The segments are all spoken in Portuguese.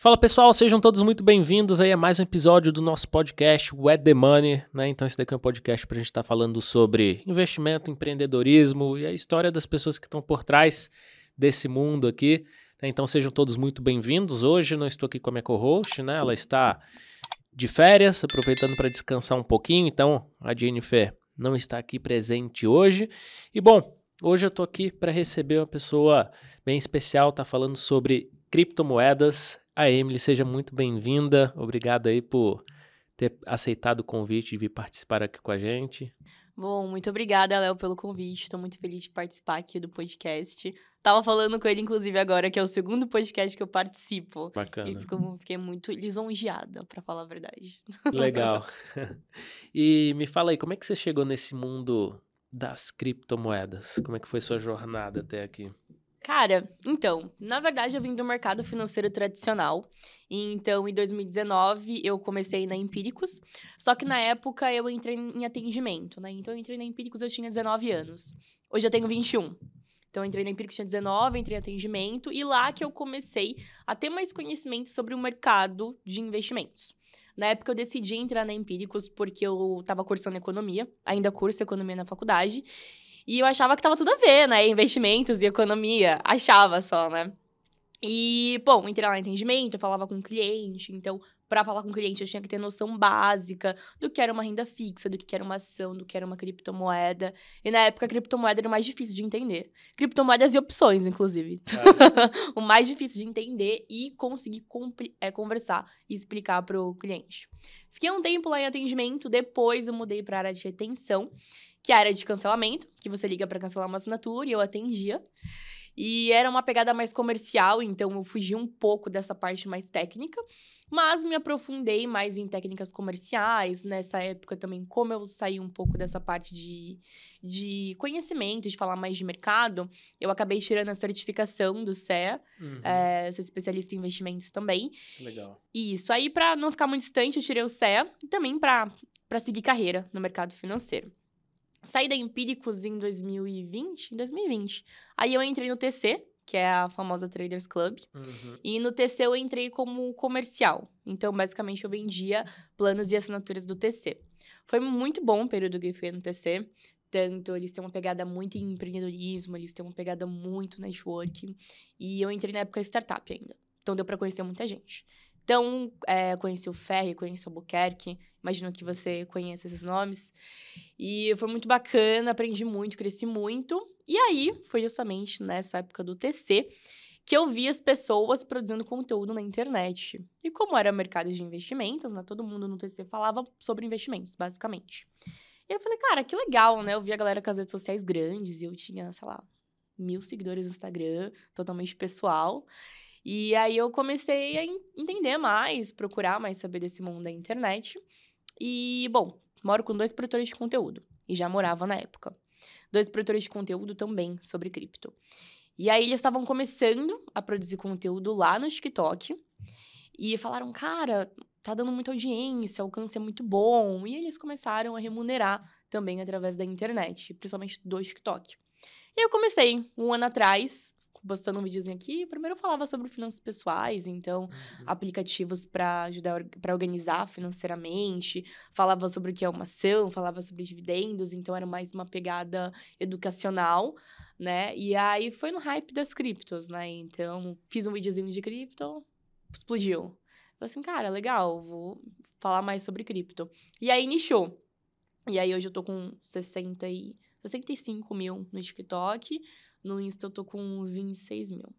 Fala pessoal, sejam todos muito bem-vindos aí a mais um episódio do nosso podcast Wet The Money, né? Então esse daqui é um podcast para a gente estar tá falando sobre investimento, empreendedorismo e a história das pessoas que estão por trás desse mundo aqui. Né? Então sejam todos muito bem-vindos. Hoje não estou aqui com a minha co-host, né? Ela está de férias, aproveitando para descansar um pouquinho. Então a Jennifer não está aqui presente hoje. E bom, hoje eu estou aqui para receber uma pessoa bem especial, tá falando sobre criptomoedas a Emily, seja muito bem-vinda. Obrigado aí por ter aceitado o convite de vir participar aqui com a gente. Bom, muito obrigada, Léo, pelo convite. Estou muito feliz de participar aqui do podcast. Tava falando com ele, inclusive, agora, que é o segundo podcast que eu participo. Bacana. E fico, fiquei muito lisonjeada, para falar a verdade. Legal. e me fala aí, como é que você chegou nesse mundo das criptomoedas? Como é que foi sua jornada até aqui? Cara, então, na verdade eu vim do mercado financeiro tradicional. Então, em 2019, eu comecei na Empíricos. Só que na época eu entrei em atendimento, né? Então, eu entrei na Empíricos, eu tinha 19 anos. Hoje eu tenho 21. Então, entrei na Empíricos, tinha 19, entrei em atendimento. E lá que eu comecei a ter mais conhecimento sobre o mercado de investimentos. Na época eu decidi entrar na Empíricos porque eu estava cursando economia, ainda curso economia na faculdade. E eu achava que tava tudo a ver, né? Investimentos e economia. Achava só, né? E, bom, entrei lá no entendimento, eu falava com o cliente, então, para falar com o cliente, eu tinha que ter noção básica do que era uma renda fixa, do que era uma ação, do que era uma criptomoeda. E na época, a criptomoeda era o mais difícil de entender. Criptomoedas e opções, inclusive. É. o mais difícil de entender e conseguir é, conversar e explicar para o cliente. Fiquei um tempo lá em atendimento, depois eu mudei para a área de retenção que era é a área de cancelamento, que você liga para cancelar uma assinatura e eu atendia. E era uma pegada mais comercial, então eu fugi um pouco dessa parte mais técnica, mas me aprofundei mais em técnicas comerciais. Nessa época também, como eu saí um pouco dessa parte de, de conhecimento, de falar mais de mercado, eu acabei tirando a certificação do CE, eh, uhum. é, sou especialista em investimentos também. Legal. E Isso. Aí, para não ficar muito distante, eu tirei o CE e também para seguir carreira no mercado financeiro. Saí da Empíricos em 2020, em 2020. Aí eu entrei no TC, que é a famosa Traders Club. Uhum. E no TC eu entrei como comercial. Então, basicamente, eu vendia planos e assinaturas do TC. Foi muito bom o período que eu fiquei no TC. Tanto, eles têm uma pegada muito em empreendedorismo, eles têm uma pegada muito network, E eu entrei na época startup ainda. Então, deu para conhecer muita gente. Então, é, conheci o Ferri, conheci o Albuquerque, imagino que você conheça esses nomes. E foi muito bacana, aprendi muito, cresci muito. E aí, foi justamente nessa época do TC que eu vi as pessoas produzindo conteúdo na internet. E como era mercado de investimentos, né, todo mundo no TC falava sobre investimentos, basicamente. E eu falei, cara, que legal, né? Eu vi a galera com as redes sociais grandes e eu tinha, sei lá, mil seguidores no Instagram, totalmente pessoal. E aí eu comecei a entender mais, procurar mais saber desse mundo da internet. E, bom, moro com dois produtores de conteúdo. E já morava na época. Dois produtores de conteúdo também sobre cripto. E aí eles estavam começando a produzir conteúdo lá no TikTok. E falaram, cara, tá dando muita audiência, o alcance é muito bom. E eles começaram a remunerar também através da internet, principalmente do TikTok. E eu comecei um ano atrás postando um videozinho aqui. Primeiro eu falava sobre finanças pessoais, então uhum. aplicativos para ajudar para organizar financeiramente, falava sobre o que é uma ação, falava sobre dividendos, então era mais uma pegada educacional, né? E aí foi no hype das criptos, né? Então fiz um videozinho de cripto, explodiu. Eu falei assim, cara, legal, vou falar mais sobre cripto. E aí nichou. E aí hoje eu tô com 60 e 65 mil no TikTok no Insta eu tô com 26 mil.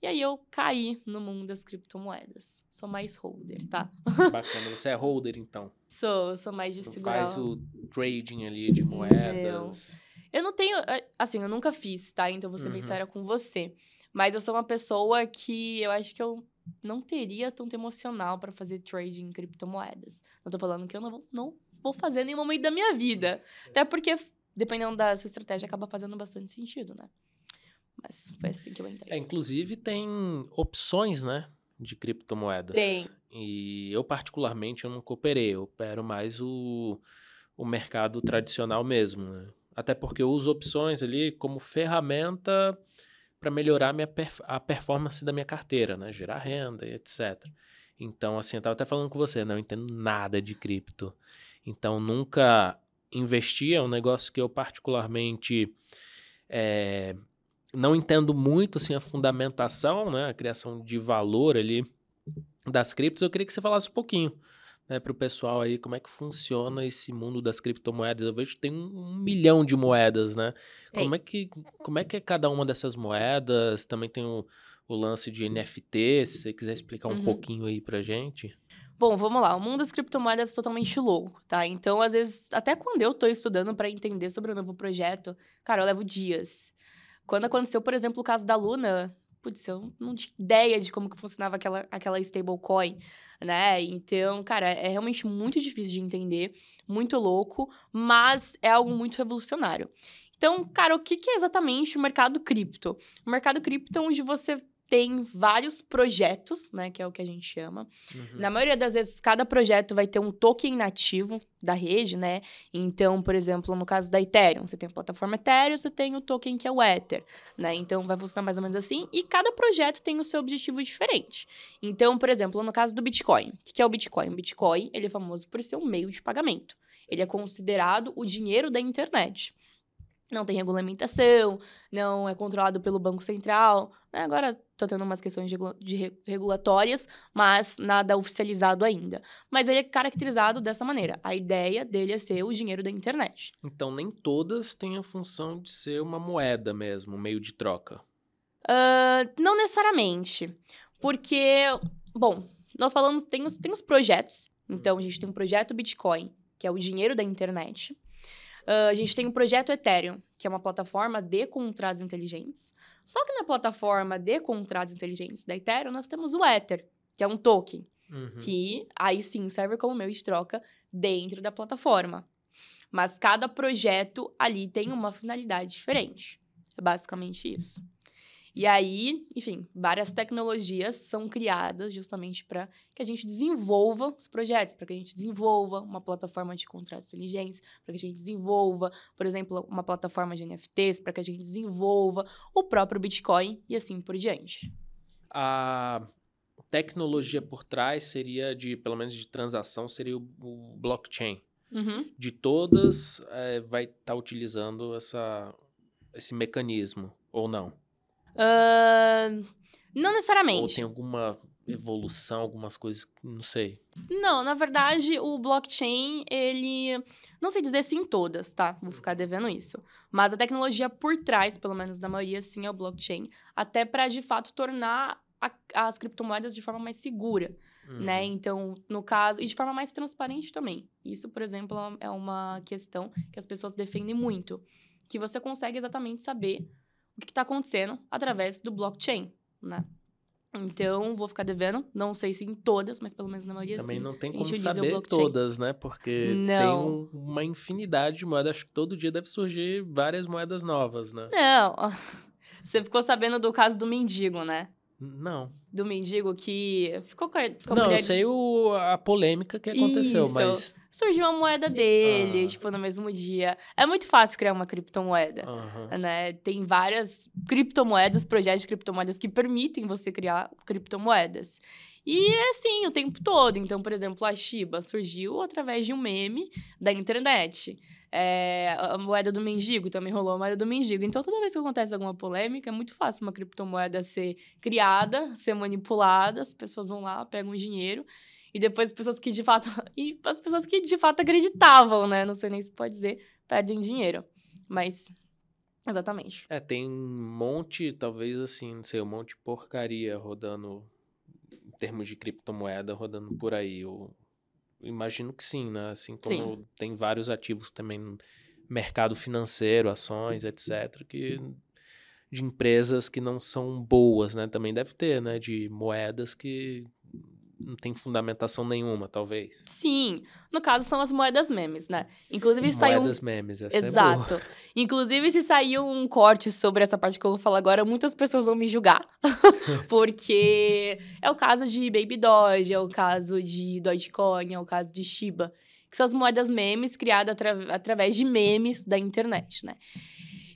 E aí eu caí no mundo das criptomoedas. Sou mais holder, tá? Uhum. Bacana, você é holder então. Sou, sou mais de então segurar. faz o trading ali de moedas. Meu. Eu não tenho, eh, assim, eu nunca fiz, tá? Então você ser uhum. com você. Mas eu sou uma pessoa que eu acho que eu não teria tanto emocional para fazer trading em criptomoedas. Não tô falando que eu não vou, não vou fazer em nenhum momento da minha vida. É. Até porque, dependendo da sua estratégia, acaba fazendo bastante sentido, né? Mas foi assim que eu entrei. É, inclusive, tem opções, né? De criptomoedas. Tem. E eu, particularmente, eu não cooperei. Eu opero mais o, o mercado tradicional mesmo, né? Até porque eu uso opções ali como ferramenta para melhorar minha perf a performance da minha carteira, né? Gerar renda e etc. Então, assim, eu estava até falando com você, não né, entendo nada de cripto. Então, nunca investir é um negócio que eu particularmente é, não entendo muito assim a fundamentação, né, a criação de valor ali das criptos. Eu queria que você falasse um pouquinho, né, para o pessoal aí como é que funciona esse mundo das criptomoedas. Eu vejo que tem um, milhão de moedas, né? Tem. Como é que como é que é cada uma dessas moedas? Também tem o, o lance de NFT. Se você quiser explicar um uhum. pouquinho aí para gente. Bom, vamos lá. O mundo das criptomoedas é totalmente louco, tá? Então, às vezes, até quando eu estou estudando para entender sobre um novo projeto, cara, eu levo dias. Quando aconteceu, por exemplo, o caso da Luna, putz, eu não tinha ideia de como que funcionava aquela, aquela stablecoin, né? Então, cara, é realmente muito difícil de entender, muito louco, mas é algo muito revolucionário. Então, cara, o que, que é exatamente o mercado cripto? O mercado cripto é onde você tem vários projetos, né, que é o que a gente chama. Uhum. Na maioria das vezes, cada projeto vai ter um token nativo da rede, né? Então, por exemplo, no caso da Ethereum, você tem a plataforma Ethereum, você tem o token que é o Ether, né? Então, vai funcionar mais ou menos assim. E cada projeto tem o seu objetivo diferente. Então, por exemplo, no caso do Bitcoin, o que é o Bitcoin? O Bitcoin, ele é famoso por ser um meio de pagamento. Ele é considerado o dinheiro da internet não tem regulamentação, não é controlado pelo Banco Central. Né, agora está tendo umas questões de, de regulatórias, mas nada oficializado ainda. Mas ele é caracterizado dessa maneira. A ideia dele é ser o dinheiro da internet. Então, nem todas têm a função de ser uma moeda mesmo, meio de troca. Uh, não necessariamente. Porque, bom, nós falamos, tem os, tem os projetos. Então, a gente tem um projeto Bitcoin, que é o dinheiro da internet. Ah, a gente tem o um projeto Ethereum, que é uma plataforma de contratos inteligentes. Só que na plataforma de contratos inteligentes da Ethereum, nós temos o Ether, que é um token, uhum. que aí sim serve como meio de troca dentro da plataforma. Mas cada projeto ali tem uma finalidade diferente. É basicamente isso. E aí, enfim, várias tecnologias são criadas justamente para que a gente desenvolva os projetos, para que a gente desenvolva uma plataforma de contratos inteligentes, para que a gente desenvolva, por exemplo, uma plataforma de NFTs, para que a gente desenvolva o próprio Bitcoin e assim por diante. A tecnologia por trás seria de, pelo menos de transação, seria o, o blockchain. Uhum. De todas, é, vai estar tá utilizando essa, esse mecanismo, ou não? Uh, não necessariamente. Ou tem alguma evolução, algumas coisas, não sei. Não, na verdade, o blockchain, ele. Não sei dizer sim todas, tá? Vou ficar devendo isso. Mas a tecnologia por trás, pelo menos da maioria, sim, é o blockchain. Até para, de fato, tornar a, as criptomoedas de forma mais segura, uhum. né? Então, no caso. E de forma mais transparente também. Isso, por exemplo, é uma questão que as pessoas defendem muito. Que você consegue exatamente saber o que está acontecendo através do blockchain, né? Então, vou ficar devendo. Não sei se em todas, mas pelo menos na maioria Também sim. não tem como saber todas, né? Porque não. tem uma infinidade de moedas. Acho que todo dia deve surgir várias moedas novas, né? Não. Você ficou sabendo do caso do mendigo, né? Não. Do mendigo que ficou com a, com a Não, mulher... eu sei o, a polêmica que aconteceu, Isso. mas... Surgiu uma moeda dele, ah. tipo, no mesmo dia. É muito fácil criar uma criptomoeda, uhum. né? Tem várias criptomoedas, projetos de criptomoedas que permitem você criar criptomoedas. E é assim, o tempo todo. Então, por exemplo, a Shiba surgiu através de um meme da internet. É, a moeda do mendigo também rolou a moeda do mendigo. Então, toda vez que acontece alguma polêmica, é muito fácil uma criptomoeda ser criada, ser manipulada, as pessoas vão lá, pegam o dinheiro. E depois as pessoas que de fato. E as pessoas que de fato acreditavam, né? Não sei nem se pode dizer, perdem dinheiro. Mas Exatamente. É, tem um monte, talvez assim, não sei, um monte de porcaria rodando termos de criptomoeda rodando por aí? Eu imagino que sim, né? Assim como sim. tem vários ativos também no mercado financeiro, ações, etc., que de empresas que não são boas, né? Também deve ter, né? De moedas que não tem fundamentação nenhuma, talvez. Sim. No caso, são as moedas memes, né? Inclusive moedas saiu. Moedas um... memes, essa é Exato. É Inclusive, se saiu um corte sobre essa parte que eu vou falar agora, muitas pessoas vão me julgar. Porque é o caso de Baby Doge, é o caso de Dogecoin, é o caso de Shiba. Que são as moedas memes criadas atra... através de memes da internet, né?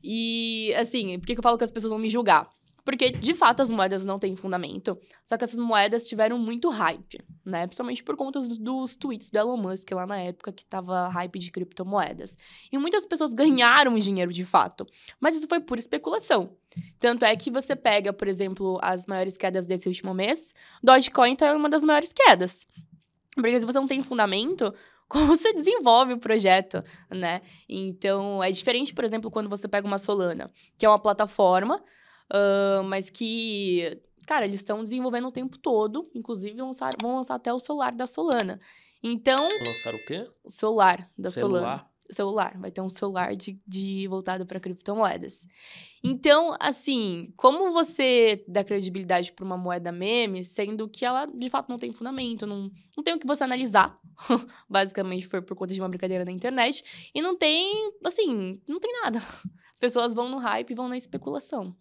E, assim, por que eu falo que as pessoas vão me julgar? Porque, de fato, as moedas não têm fundamento. Só que essas moedas tiveram muito hype, né? Principalmente por conta dos, dos tweets do Elon Musk lá na época, que tava hype de criptomoedas. E muitas pessoas ganharam dinheiro de fato. Mas isso foi pura especulação. Tanto é que você pega, por exemplo, as maiores quedas desse último mês. Dogecoin tá uma das maiores quedas. Porque se você não tem fundamento, como você desenvolve o projeto, né? Então, é diferente, por exemplo, quando você pega uma Solana, que é uma plataforma uh, mas que, cara, eles estão desenvolvendo o tempo todo, inclusive lançar, vão lançar até o celular da Solana. Então. Lançar o quê? O celular da celular. Solana. Celular, vai ter um celular de, de voltado para criptomoedas. Então, assim, como você dá credibilidade para uma moeda meme, sendo que ela de fato não tem fundamento, não, não tem o que você analisar, basicamente foi por conta de uma brincadeira na internet, e não tem, assim, não tem nada. As pessoas vão no hype, e vão na especulação.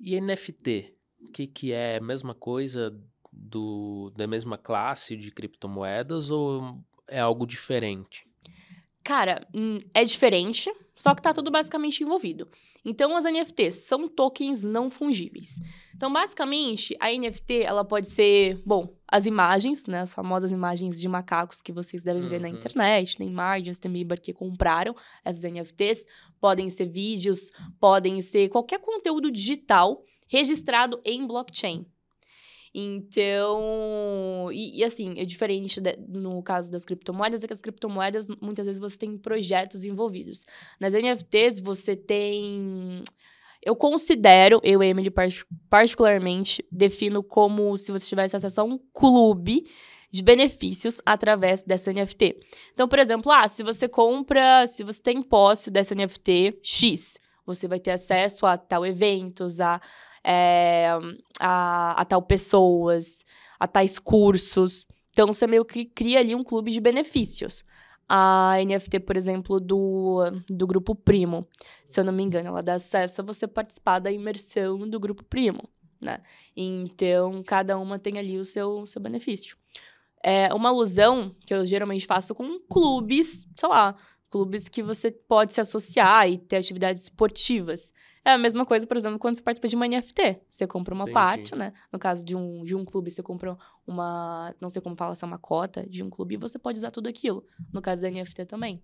E NFT? O que, que é? é a mesma coisa do, da mesma classe de criptomoedas ou é algo diferente? Cara, hum, é diferente, só que tá tudo basicamente envolvido. Então, as NFTs são tokens não fungíveis. Então, basicamente, a NFT, ela pode ser, bom, as imagens, né? As famosas imagens de macacos que vocês devem uhum. ver na uhum. internet, Neymar, Justin Bieber, que compraram essas NFTs. Podem ser vídeos, podem ser qualquer conteúdo digital registrado em blockchain. Então, e, e assim, é diferente de, no caso das criptomoedas, é que as criptomoedas muitas vezes você tem projetos envolvidos. Nas NFTs você tem eu considero, eu, Emily, particularmente, defino como se você tivesse acesso a um clube de benefícios através dessa NFT. Então, por exemplo, ah, se você compra, se você tem posse dessa NFT X, você vai ter acesso a tal eventos, a é, a, a tal pessoas, a tais cursos. Então você meio que cria ali um clube de benefícios. A NFT, por exemplo, do, do grupo Primo, se eu não me engano, ela dá acesso a você participar da imersão do grupo Primo, né? Então, cada uma tem ali o seu, seu benefício. É uma alusão que eu geralmente faço com clubes, sei lá, clubes que você pode se associar e ter atividades esportivas. É a mesma coisa, por exemplo, quando você participa de uma NFT. Você compra uma Entendi. parte, né? No caso de um, de um clube, você compra uma. Não sei como fala, se é uma cota de um clube e você pode usar tudo aquilo. No caso da NFT também.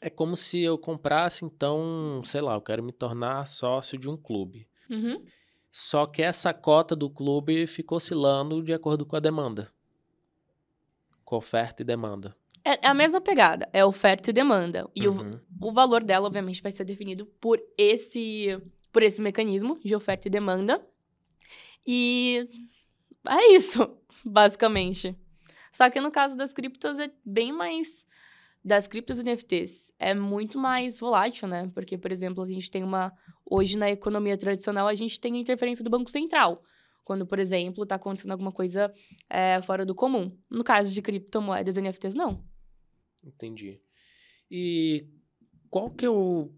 É como se eu comprasse, então, sei lá, eu quero me tornar sócio de um clube. Uhum. Só que essa cota do clube ficou oscilando de acordo com a demanda. Com oferta e demanda. É, é a mesma pegada, é oferta e demanda. E uhum. o, o valor dela, obviamente, vai ser definido por esse, por esse mecanismo de oferta e demanda. E é isso, basicamente. Só que no caso das criptos é bem mais. Das criptos e NFTs é muito mais volátil, né? Porque, por exemplo, a gente tem uma. Hoje, na economia tradicional, a gente tem a interferência do Banco Central quando, por exemplo, está acontecendo alguma coisa é, fora do comum. No caso de criptomoedas e NFTs, não. Entendi. E qual que é o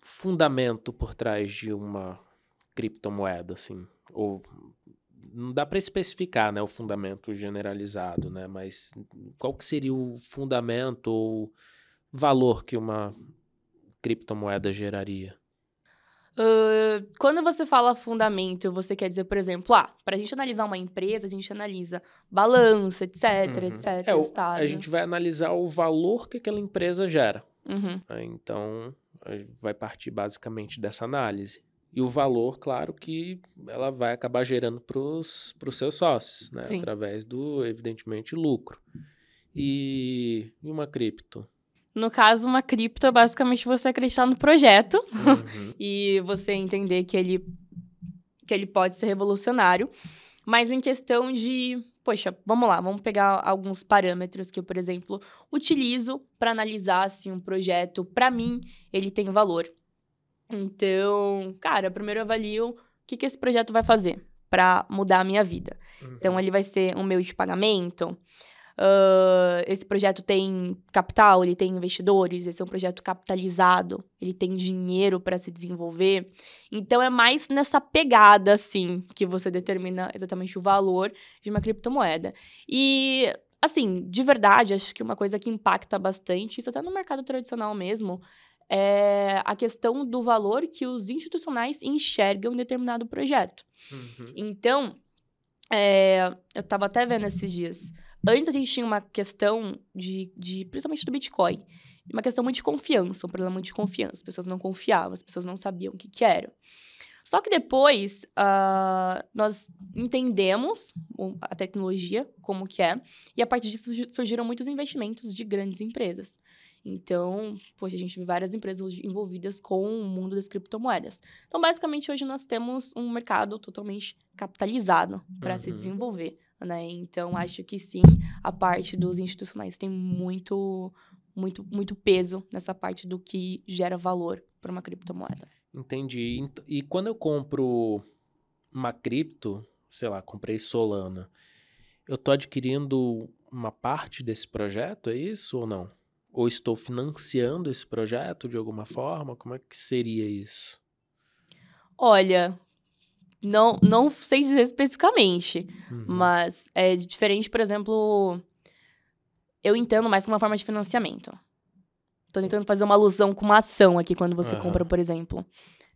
fundamento por trás de uma criptomoeda, assim? Ou não dá para especificar, né, o fundamento generalizado, né? Mas qual que seria o fundamento ou valor que uma criptomoeda geraria? Uh, quando você fala fundamento, você quer dizer, por exemplo, ah, para a gente analisar uma empresa, a gente analisa balança etc, uhum. etc. É, a gente vai analisar o valor que aquela empresa gera. Uhum. Né, então, vai partir basicamente dessa análise. E o valor, claro, que ela vai acabar gerando para os seus sócios, né? Sim. Através do, evidentemente, lucro. E, e uma cripto? No caso, uma cripto é basicamente você acreditar no projeto uhum. e você entender que ele, que ele pode ser revolucionário. Mas em questão de, poxa, vamos lá, vamos pegar alguns parâmetros que eu, por exemplo, utilizo para analisar se assim, um projeto, para mim, ele tem valor. Então, cara, primeiro eu avalio o que, que esse projeto vai fazer para mudar a minha vida. Então, uhum. Então, ele vai ser um meio de pagamento, Uh, esse projeto tem capital, ele tem investidores, esse é um projeto capitalizado, ele tem dinheiro para se desenvolver. Então é mais nessa pegada, assim, que você determina exatamente o valor de uma criptomoeda. E, assim, de verdade, acho que uma coisa que impacta bastante, isso até no mercado tradicional mesmo, é a questão do valor que os institucionais enxergam em determinado projeto. Uhum. Então, é, eu estava até vendo esses dias. Antes a gente tinha uma questão de, de principalmente do Bitcoin, uma questão muito de confiança, um problema muito de confiança. As pessoas não confiavam, as pessoas não sabiam o que, que era. Só que depois uh, nós entendemos a tecnologia, como que é, e a partir disso surgiram muitos investimentos de grandes empresas. Então, poxa, a gente vê várias empresas envolvidas com o mundo das criptomoedas. Então, basicamente, hoje nós temos um mercado totalmente capitalizado para uhum. se desenvolver né? Então acho que sim, a parte dos institucionais tem muito muito muito peso nessa parte do que gera valor para uma criptomoeda. Entendi. E quando eu compro uma cripto, sei lá, comprei Solana, eu tô adquirindo uma parte desse projeto, é isso ou não? Ou estou financiando esse projeto de alguma forma? Como é que seria isso? Olha, não, não sei dizer especificamente, uhum. mas é diferente, por exemplo, eu entendo mais como uma forma de financiamento. Tô tentando fazer uma alusão com uma ação aqui quando você uhum. compra, por exemplo.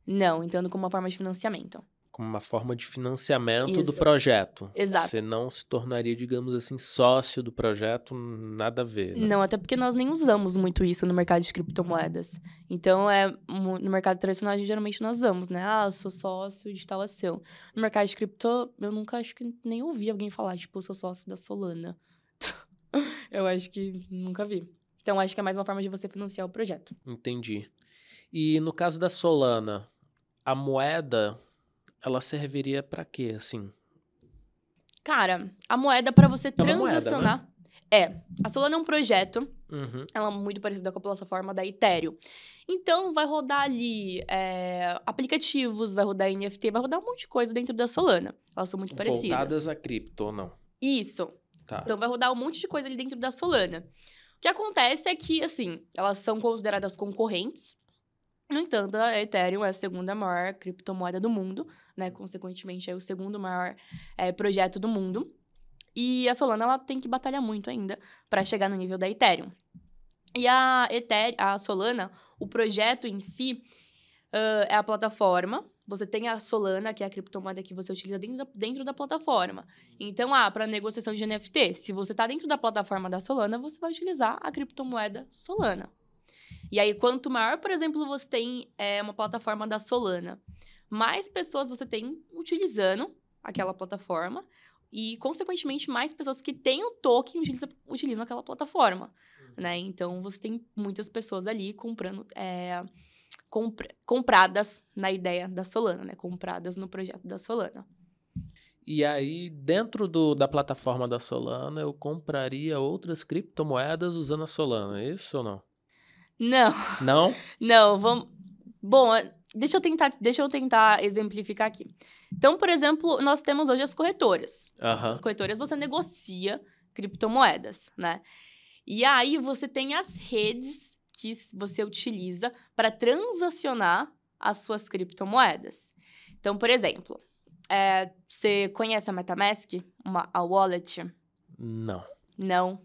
Não, entendo como uma forma de financiamento como uma forma de financiamento Isso. do projeto. Exato. Você não se tornaria, digamos assim, sócio do projeto, nada a ver. Né? Não, até porque nós nem usamos muito isso no mercado de criptomoedas. Então, é no mercado tradicional, gente, geralmente nós usamos, né? Ah, eu sou sócio de tal ação. No mercado de cripto, eu nunca acho que nem ouvi alguém falar, tipo, eu sou sócio da Solana. eu acho que nunca vi. Então, acho que é mais uma forma de você financiar o projeto. Entendi. E no caso da Solana, a moeda ela serviria para quê, assim? Cara, a moeda para você é transacionar. Moeda, né? É. A Solana é um projeto. Uhum. Ela é muito parecida com a plataforma da Ethereum. Então, vai rodar ali é, aplicativos, vai rodar NFT, vai rodar um monte de coisa dentro da Solana. Elas são muito Voltadas parecidas. Voltadas a cripto ou não? Isso. Tá. Então, vai rodar um monte de coisa ali dentro da Solana. O que acontece é que, assim, elas são consideradas concorrentes. No entanto, a Ethereum é a segunda maior criptomoeda do mundo, né? Consequentemente, é o segundo maior é, projeto do mundo. E a Solana ela tem que batalhar muito ainda para chegar no nível da Ethereum. E a, a Solana, o projeto em si uh, é a plataforma. Você tem a Solana, que é a criptomoeda que você utiliza dentro da, dentro da plataforma. Então, ah, para negociação de NFT, se você está dentro da plataforma da Solana, você vai utilizar a criptomoeda Solana. E aí, quanto maior, por exemplo, você tem é, uma plataforma da Solana, mais pessoas você tem utilizando aquela plataforma e, consequentemente, mais pessoas que têm o token utilizam, utilizam aquela plataforma, uhum. né? Então, você tem muitas pessoas ali comprando... É, eh, comp compradas na ideia da Solana, né? Compradas no projeto da Solana. E aí, dentro do, da plataforma da Solana, eu compraria outras criptomoedas usando a Solana, é isso ou não? Não. Não? Não, vamos. Bom, deixa eu tentar, deixa eu tentar exemplificar aqui. Então, por exemplo, nós temos hoje as corretoras. Uhum. As corretoras você negocia criptomoedas, né? E aí você tem as redes que você utiliza para transacionar as suas criptomoedas. Então, por exemplo, é, você conhece a MetaMask, uma a wallet? Não. Não.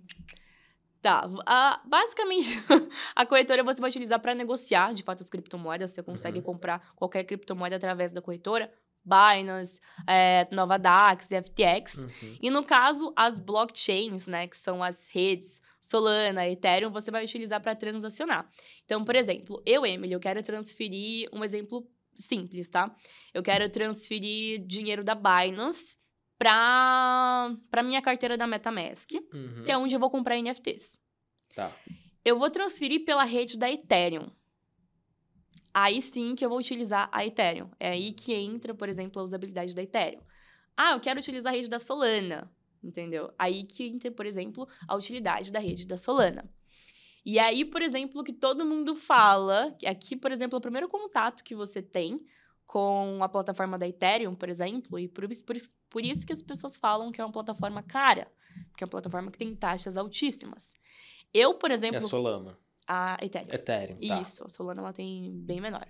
Tá, a, basicamente a corretora você vai utilizar para negociar, de fato, as criptomoedas. Você consegue uhum. comprar qualquer criptomoeda através da corretora. Binance, é, Nova DAX, FTX. Uhum. E no caso, as blockchains, né, que são as redes Solana, Ethereum, você vai utilizar para transacionar. Então, por exemplo, eu, Emily, eu quero transferir um exemplo simples, tá? Eu quero transferir dinheiro da Binance para para minha carteira da MetaMask, uhum. que é onde eu vou comprar NFTs. Tá. Eu vou transferir pela rede da Ethereum. Aí sim que eu vou utilizar a Ethereum. É aí que entra, por exemplo, a usabilidade da Ethereum. Ah, eu quero utilizar a rede da Solana, entendeu? Aí que entra, por exemplo, a utilidade da rede da Solana. E aí, por exemplo, que todo mundo fala, que aqui, por exemplo, é o primeiro contato que você tem com a plataforma da Ethereum, por exemplo, e por, por, por isso que as pessoas falam que é uma plataforma cara, porque é uma plataforma que tem taxas altíssimas. Eu, por exemplo. É a Solana. A Ethereum. Ethereum. Tá. Isso, a Solana ela tem bem menor.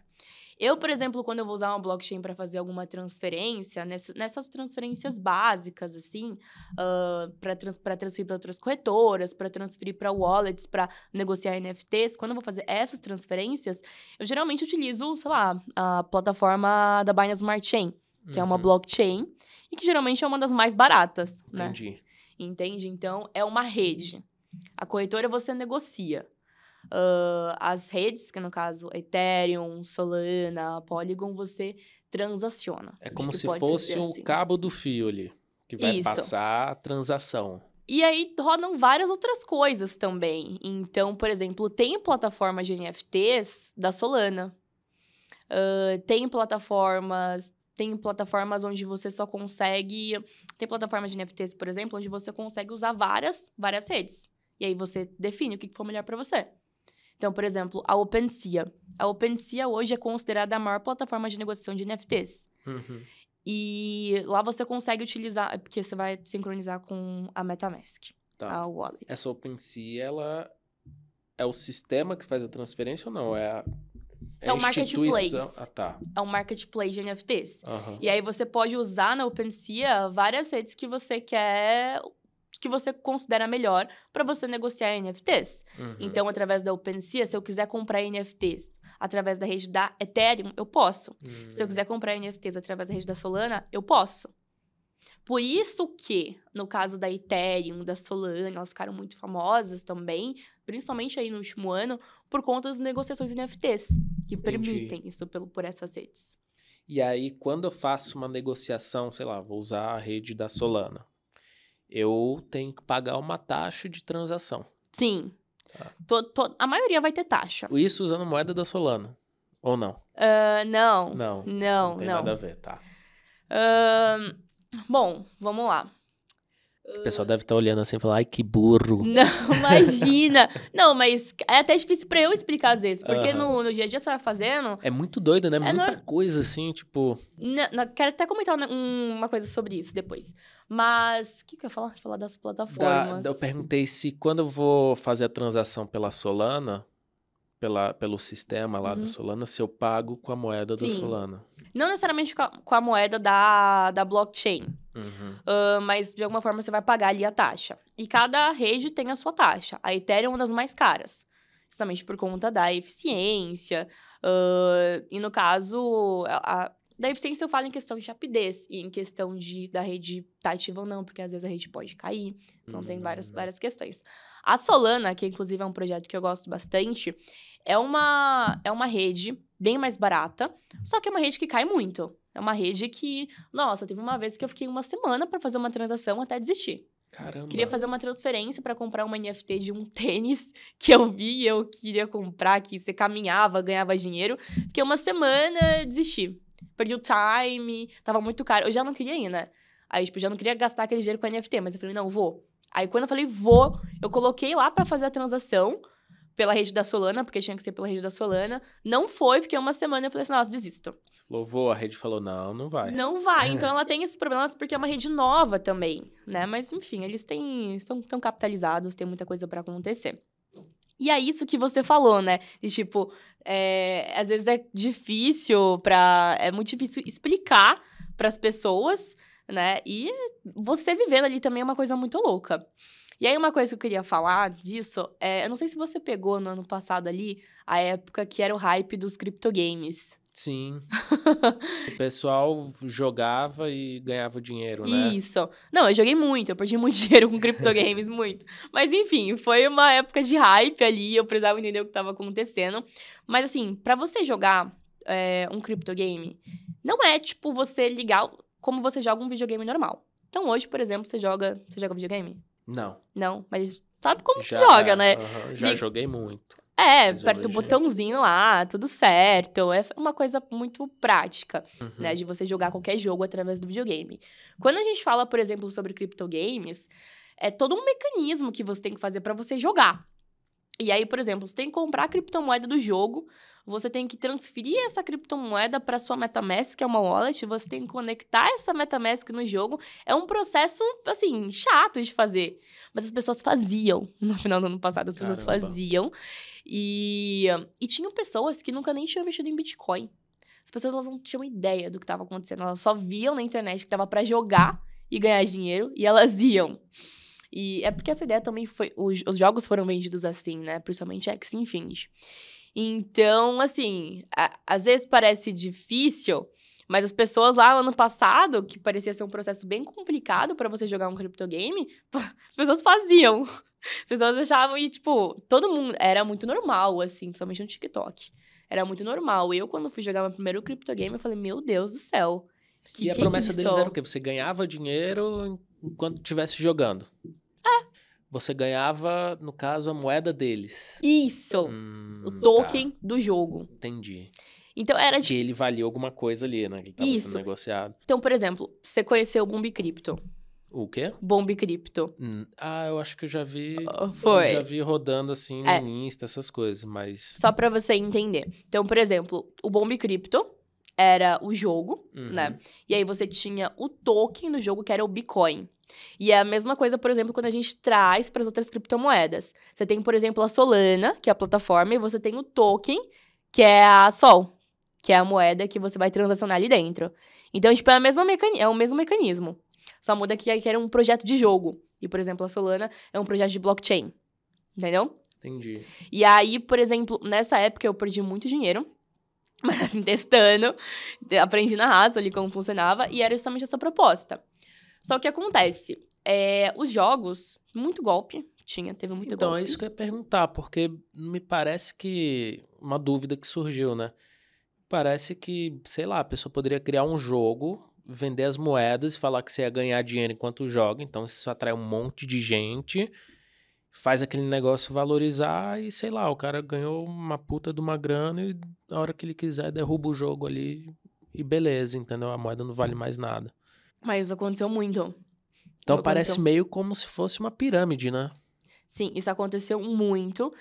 Eu, por exemplo, quando eu vou usar uma blockchain para fazer alguma transferência, nessa, nessas transferências básicas, assim, uh, para trans, transferir para outras corretoras, para transferir para wallets, para negociar NFTs, quando eu vou fazer essas transferências, eu geralmente utilizo, sei lá, a plataforma da Binance Smart Chain, que uhum. é uma uhum. blockchain e que geralmente é uma das mais baratas, Entendi. né? Entendi. Entende? Então, é uma rede. A corretora você negocia uh, as redes, que no caso Ethereum, Solana, Polygon, você transaciona. É como se fosse o assim. cabo do fio ali, que vai Isso. passar a transação. E aí rodam várias outras coisas também. Então, por exemplo, tem plataforma de NFTs da Solana. Uh, tem plataformas tem plataformas onde você só consegue. Tem plataformas de NFTs, por exemplo, onde você consegue usar várias, várias redes. E aí você define o que for melhor para você. Então, por exemplo, a OpenSea. A OpenSea hoje é considerada a maior plataforma de negociação de NFTs. Uhum. E lá você consegue utilizar, é porque você vai sincronizar com a MetaMask, tá. a wallet. Essa OpenSea, ela é o sistema que faz a transferência ou não? É a é, é um marketplace. Ah, tá. É um marketplace de NFTs. Uhum. E aí você pode usar na OpenSea várias redes que você quer que você considera melhor para você negociar NFTs. Uhum. Então, através da OpenSea, se eu quiser comprar NFTs através da rede da Ethereum, eu posso. Uhum. Se eu quiser comprar NFTs através da rede da Solana, eu posso. Por isso que, no caso da Ethereum, da Solana, elas ficaram muito famosas também, principalmente aí no último ano, por conta das negociações NFTs, que Entendi. permitem isso pelo, por essas redes. E aí, quando eu faço uma negociação, sei lá, vou usar a rede da Solana eu tenho que pagar uma taxa de transação. Sim. Tá. Tô, tô, a maioria vai ter taxa. Isso usando moeda da Solana, ou não? Uh, não. Não. Não, não. Tem não. nada a ver, tá. Uh, bom, vamos lá. O pessoal deve estar tá olhando assim e falar, ai, que burro. Não, imagina. não, mas é até difícil pra eu explicar às vezes, porque no, no dia a dia você vai tá fazendo... É muito doido, né? É Muita no... coisa, assim, tipo... Não, não, quero até comentar uma, uma, coisa sobre isso depois. Mas, o que, que eu ia falar? Falar das plataformas. Da, eu perguntei se quando eu vou fazer a transação pela Solana, pela, pelo sistema lá da uhum. Solana, se eu pago com a moeda Sim. do Solana. Não necessariamente com a, com a moeda da, da blockchain, Uhum. Uh, mas de alguma forma você vai pagar ali a taxa. E cada rede tem a sua taxa. A Ethereum é uma das mais caras, justamente por conta da eficiência. Uh, e no caso, a, a, da eficiência eu falo em questão de rapidez e em questão de da rede estar tá ativa ou não, porque às vezes a rede pode cair. Então hum, uhum. tem várias, várias questões. A Solana, que inclusive é um projeto que eu gosto bastante, é uma, é uma rede bem mais barata, só que é uma rede que cai muito. É uma rede que, nossa, teve uma vez que eu fiquei uma semana para fazer uma transação até desistir. Caramba. Queria fazer uma transferência para comprar uma NFT de um tênis que eu vi, eu queria comprar, que você caminhava, ganhava dinheiro. Fiquei uma semana, desisti. Perdi o time, tava muito caro. Eu já não queria ir, né? Aí, tipo, já não queria gastar aquele dinheiro com NFT, mas eu falei, não, vou. Aí, quando eu falei, vou, eu coloquei lá para fazer a transação pela rede da Solana, porque tinha que ser pela rede da Solana. Não foi, porque uma semana eu falei assim, nossa, desisto. Louvou, a rede falou, não, não vai. Não vai. Então ela tem esses problemas porque é uma rede nova também, né? Mas enfim, eles têm. estão tão capitalizados, tem muita coisa para acontecer. E é isso que você falou, né? De tipo, é, às vezes é difícil para É muito difícil explicar para as pessoas, né? E você vivendo ali também é uma coisa muito louca. E aí, uma coisa que eu queria falar disso é. Eu não sei se você pegou no ano passado ali a época que era o hype dos criptogames. Sim. o pessoal jogava e ganhava dinheiro, né? Isso. Não, eu joguei muito, eu perdi muito dinheiro com criptogames, muito. Mas enfim, foi uma época de hype ali, eu precisava entender o que estava acontecendo. Mas assim, para você jogar é, um criptogame, não é tipo você ligar como você joga um videogame normal. Então hoje, por exemplo, você joga, você joga videogame? Não. Não, mas sabe como já, que joga, é, né? já joguei muito. É, perto aperta o botãozinho lá, tudo certo. É uma coisa muito prática, né, uhum. né? De você jogar qualquer jogo através do videogame. Quando a gente fala, por exemplo, sobre criptogames, é todo um mecanismo que você tem que fazer para você jogar. E aí, por exemplo, você tem que comprar a criptomoeda do jogo, você tem que transferir essa criptomoeda para sua MetaMask, que é uma wallet, você tem que conectar essa MetaMask no jogo. É um processo, assim, chato de fazer. Mas as pessoas faziam. No final do ano passado, as pessoas Caramba. faziam. E, e tinham pessoas que nunca nem tinham investido em Bitcoin. As pessoas elas não tinham ideia do que estava acontecendo, elas só viam na internet que estava para jogar e ganhar dinheiro, e elas iam. E é porque essa ideia também foi. Os, os jogos foram vendidos assim, né? Principalmente X Infinity. Então, assim, a, às vezes parece difícil, mas as pessoas lá no ano passado, que parecia ser um processo bem complicado para você jogar um criptogame, as pessoas faziam. As pessoas achavam e, tipo, todo mundo. Era muito normal, assim, principalmente no TikTok. Era muito normal. Eu, quando fui jogar meu primeiro criptogame, eu falei, meu Deus do céu. Que e a é promessa é deles era o quê? Você ganhava dinheiro enquanto estivesse jogando você ganhava, no caso, a moeda deles. Isso! Hum, o token tá. do jogo. Entendi. Então era de. Que ele valia alguma coisa ali, né? Que estava sendo negociado. Então, por exemplo, você conheceu o Bomb Crypto. O quê? Bomb Crypto. Hum, ah, eu acho que eu já vi. Ah, foi. Eu já vi rodando assim é. no Insta, essas coisas, mas. Só para você entender. Então, por exemplo, o Bomb Crypto era o jogo, né? uhum. né? E aí você tinha o token do jogo que era o Bitcoin. E é a mesma coisa, por exemplo, quando a gente traz para as outras criptomoedas. Você tem, por exemplo, a Solana, que é a plataforma, e você tem o token, que é a Sol, que é a moeda que você vai transacionar ali dentro. Então, tipo, é, a mesma mecan... é o mesmo mecanismo. Só muda é que era um projeto de jogo. E, por exemplo, a Solana é um projeto de blockchain. Entendeu? Entendi. E aí, por exemplo, nessa época eu perdi muito dinheiro. Mas assim, testando, aprendi na raça ali como funcionava, e era justamente essa proposta. Só que acontece, é, os jogos, muito golpe, tinha, teve muito então, é golpe. Então, é isso que eu ia perguntar, porque me parece que uma dúvida que surgiu, né? Parece que, sei lá, a pessoa poderia criar um jogo, vender as moedas e falar que você ia ganhar dinheiro enquanto joga, então isso atrai um monte de gente, faz aquele negócio valorizar e, sei lá, o cara ganhou uma puta de uma grana e na hora que ele quiser derruba o jogo ali e beleza, entendeu? A moeda não vale mais nada. Mas aconteceu muito. Então parece meio como se fosse uma pirâmide, né? Sim, isso aconteceu muito.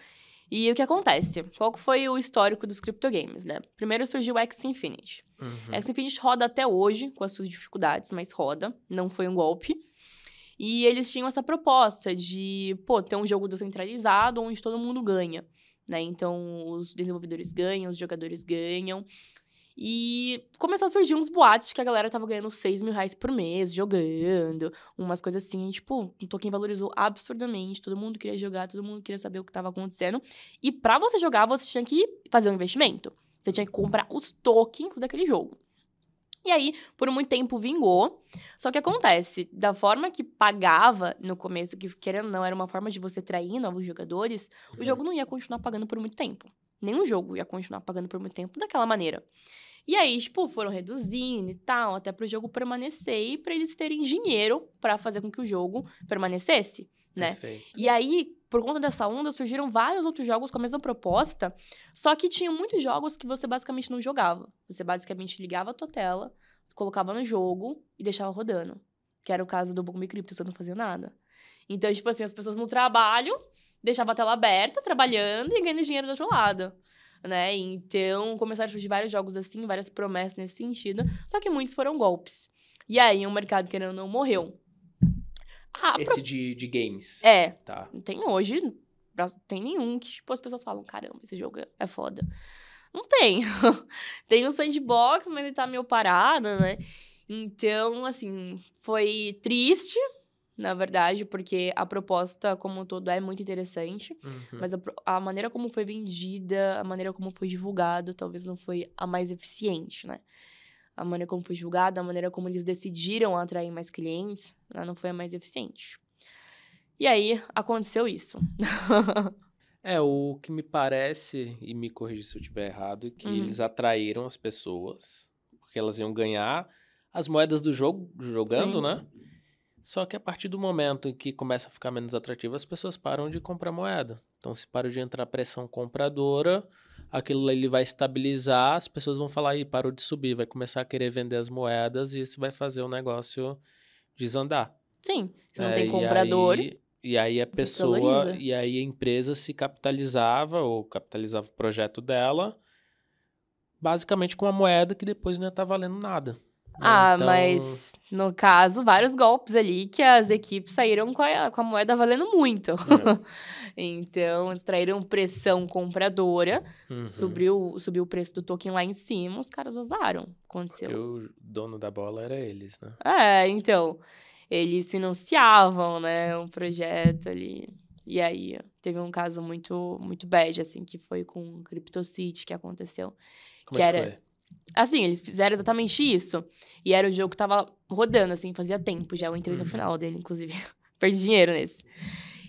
E o que acontece? Qual foi o histórico dos criptogames? né? Primeiro surgiu o X-Infinity. Uhum. X-Infinity roda até hoje, com as suas dificuldades, mas roda. Não foi um golpe. E eles tinham essa proposta de, pô, ter um jogo descentralizado onde todo mundo ganha, né? Então, os desenvolvedores ganham, os jogadores ganham. E começou a surgir uns boatos de que a galera tava ganhando 6 mil reais por mês jogando, umas coisas assim. tipo, o Tolkien valorizou absurdamente. Todo mundo queria jogar, todo mundo queria saber o que tava acontecendo. E para você jogar, você tinha que fazer um investimento. Você tinha que comprar os tokens daquele jogo. E aí, por muito tempo vingou. Só que acontece, da forma que pagava no começo, que querendo ou não, era uma forma de você trair novos jogadores, o uhum. jogo não ia continuar pagando por muito tempo nenhum jogo ia continuar pagando por muito tempo daquela maneira. E aí, tipo, foram reduzindo e tal, até pro jogo permanecer e para eles terem dinheiro para fazer com que o jogo permanecesse, né? Perfeito. E aí, por conta dessa onda, surgiram vários outros jogos com a mesma proposta, só que tinha muitos jogos que você basicamente não jogava. Você basicamente ligava a tua tela, colocava no jogo e deixava rodando. Que era o caso do Bomb Crypto, você não fazia nada. Então, tipo assim, as pessoas no trabalho deixava a tela aberta, trabalhando e ganhando dinheiro do outro lado. Né? Então, começaram a surgir vários jogos assim, várias promessas nesse sentido. Só que muitos foram golpes. E aí, o mercado, querendo ou não, morreu. Ah, Esse pro... de, de games. É. Tá. Não tem hoje, tem nenhum que, tipo, as pessoas falam, caramba, esse jogo é foda. Não tem. tem o um sandbox, mas ele tá meio parado, né? Então, assim, foi triste, na verdade, porque a proposta como um todo é muito interessante, uhum. mas a, a, maneira como foi vendida, a maneira como foi divulgado, talvez não foi a mais eficiente, né? A maneira como foi divulgado a maneira como eles decidiram atrair mais clientes, né, não foi a mais eficiente. E aí aconteceu isso. é, o que me parece, e me corrija se eu estiver errado, que uhum. eles atraíram as pessoas, porque elas iam ganhar as moedas do jogo jogando, Sim. né? Só que a partir do momento em que começa a ficar menos atrativo, as pessoas param de comprar moeda. Então, se parou de entrar pressão compradora, aquilo ele vai estabilizar, as pessoas vão falar, aí parou de subir, vai começar a querer vender as moedas e isso vai fazer o negócio desandar. Sim, se não é, tem comprador. E aí, e aí a pessoa, e aí a empresa se capitalizava ou capitalizava o projeto dela, basicamente com uma moeda que depois não ia estar tá valendo nada. Né, ah, então... mas no caso, vários golpes ali que as equipes saíram com a, com a moeda valendo muito. É. então, eles traíram pressão compradora, uhum. subiu, subiu o preço do token lá em cima, os caras usaram. Aconteceu. Porque o dono da bola era eles, né? É, então. Eles financiavam, né? Um projeto ali. E aí, teve um caso muito, muito bad, assim, que foi com o CryptoCity que aconteceu. Como que, é que era. Foi? Assim, eles fizeram exatamente isso. E era o jogo que tava rodando, assim, fazia tempo já. Eu entrei uhum. no final dele, inclusive. Perdi dinheiro nesse.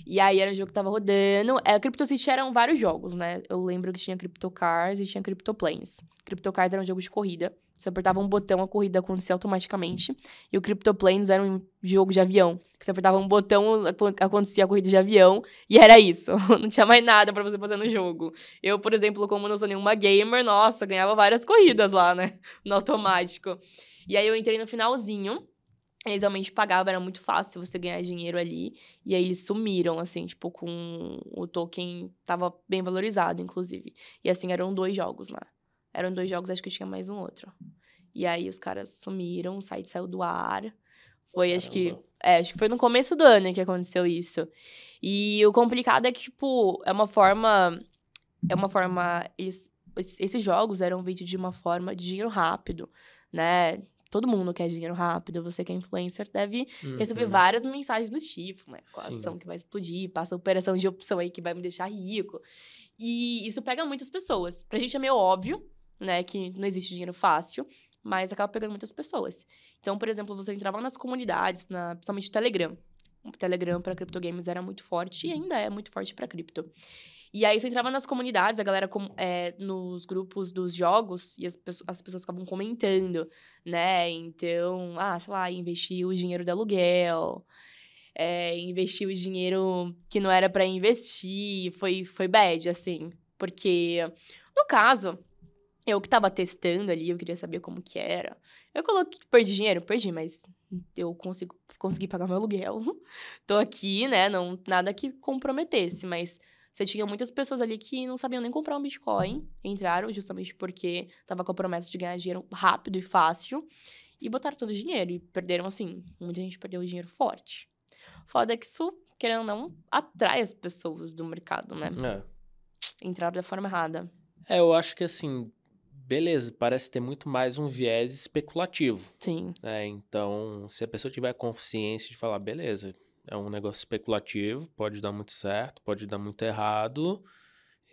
E aí era um jogo que tava rodando. É, Crypto City eram vários jogos, né? Eu lembro que tinha Crypto Cars e tinha Crypto Planes. Crypto Cars era um jogo de corrida. Você apertava um botão, a corrida acontecia automaticamente. E o Cryptoplanes era um jogo de avião. Você apertava um botão, acontecia a corrida de avião. E era isso. Não tinha mais nada para você fazer no jogo. Eu, por exemplo, como não sou nenhuma gamer, nossa, ganhava várias corridas lá, né? No automático. E aí eu entrei no finalzinho eles realmente pagavam, era muito fácil você ganhar dinheiro ali. E aí eles sumiram, assim, tipo, com o token tava bem valorizado, inclusive. E assim, eram dois jogos lá. Né? Eram dois jogos, acho que tinha mais um outro. E aí os caras sumiram, o site saiu do ar. Foi, Caramba. acho que. É, acho que foi no começo do ano que aconteceu isso. E o complicado é que, tipo, é uma forma. É uma forma. Eles, esses jogos eram vídeos de uma forma de dinheiro rápido, né? todo mundo quer dinheiro rápido, você que é influencer deve uhum. receber várias mensagens do tipo, né? Qual Sim. ação que vai explodir, passa operação de opção aí que vai me deixar rico. E isso pega muitas pessoas. Pra gente é meio óbvio, né, que não existe dinheiro fácil, mas acaba pegando muitas pessoas. Então, por exemplo, você entrava nas comunidades, na, principalmente Telegram. O Telegram para criptogames era muito forte e uhum. ainda é muito forte para cripto. E aí você entrava nas comunidades, a galera com, é, nos grupos dos jogos, e as, as pessoas ficavam comentando, né? Então, ah, sei lá, investiu o dinheiro do aluguel. É, investiu o dinheiro que não era para investir, foi, foi bad, assim. Porque, no caso, eu que tava testando ali, eu queria saber como que era. Eu coloquei, perdi dinheiro? Perdi, mas eu consigo, consegui pagar meu aluguel. Tô aqui, né, não, nada que comprometesse, mas você tinha muitas pessoas ali que não sabiam nem comprar um Bitcoin, entraram justamente porque tava com a promessa de ganhar dinheiro rápido e fácil, e botaram todo o dinheiro e perderam, assim, muita gente perdeu o dinheiro forte. Foda que isso, querendo ou não, atrai as pessoas do mercado, né? É. Entraram da forma errada. É, eu acho que assim, beleza, parece ter muito mais um viés especulativo. Sim. É, Então, se a pessoa tiver consciência de falar, beleza, é um negócio especulativo, pode dar muito certo, pode dar muito errado.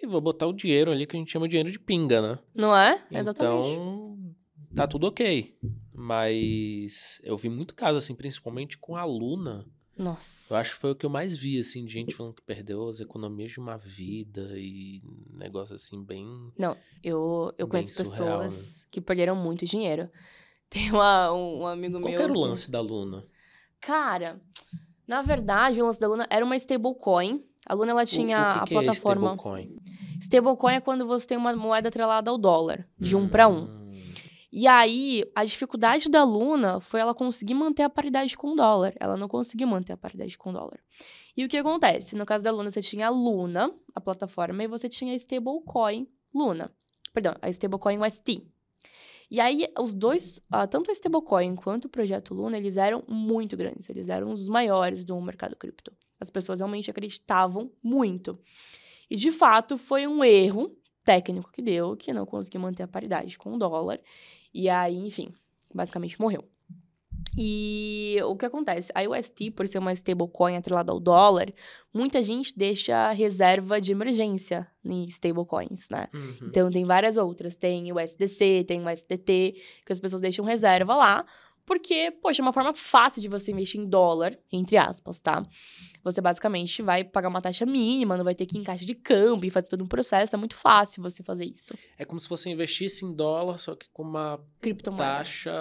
E vou botar o dinheiro ali que a gente chama de dinheiro de pinga, né? Não é? Exatamente. Então, tá tudo ok. Mas eu vi muito caso, assim, principalmente com a Luna. Nossa. Eu acho que foi o que eu mais vi, assim, de gente falando que perdeu as economias de uma vida e negócio assim, bem. Não, eu, eu conheço surreal, pessoas né? que perderam muito dinheiro. Tem uma, um, amigo Qual meu. Qual era o lance que... da Luna? Cara, na verdade, o lance da Luna era uma stablecoin. A Luna ela tinha o, o que a que é plataforma. É stablecoin? Stablecoin é quando você tem uma moeda atrelada ao dólar, de hum. um para um. E aí, a dificuldade da Luna foi ela conseguir manter a paridade com o dólar. Ela não conseguiu manter a paridade com o dólar. E o que acontece? No caso da Luna, você tinha a Luna, a plataforma, e você tinha a stablecoin Luna. Perdão, a stablecoin UST. E aí, os dois, uhum. ah, tanto a stablecoin quanto o projeto Luna, eles eram muito grandes, eles eram os maiores do mercado cripto. As pessoas realmente acreditavam muito. E de fato, foi um erro técnico que deu, que não conseguiu manter a paridade com o dólar. E aí, enfim, basicamente morreu. E o que acontece? A UST, por ser uma stablecoin atrelada ao dólar, muita gente deixa reserva de emergência em stablecoins, né? Uhum. Então tem várias outras, tem o SDC, tem o SDT, que as pessoas deixam reserva lá, porque, poxa, é uma forma fácil de você investir em dólar, entre aspas, tá? Você basicamente vai pagar uma taxa mínima, não vai ter que ir em caixa de câmbio e fazer todo um processo, é muito fácil você fazer isso. É como se você investisse em dólar, só que com uma taxa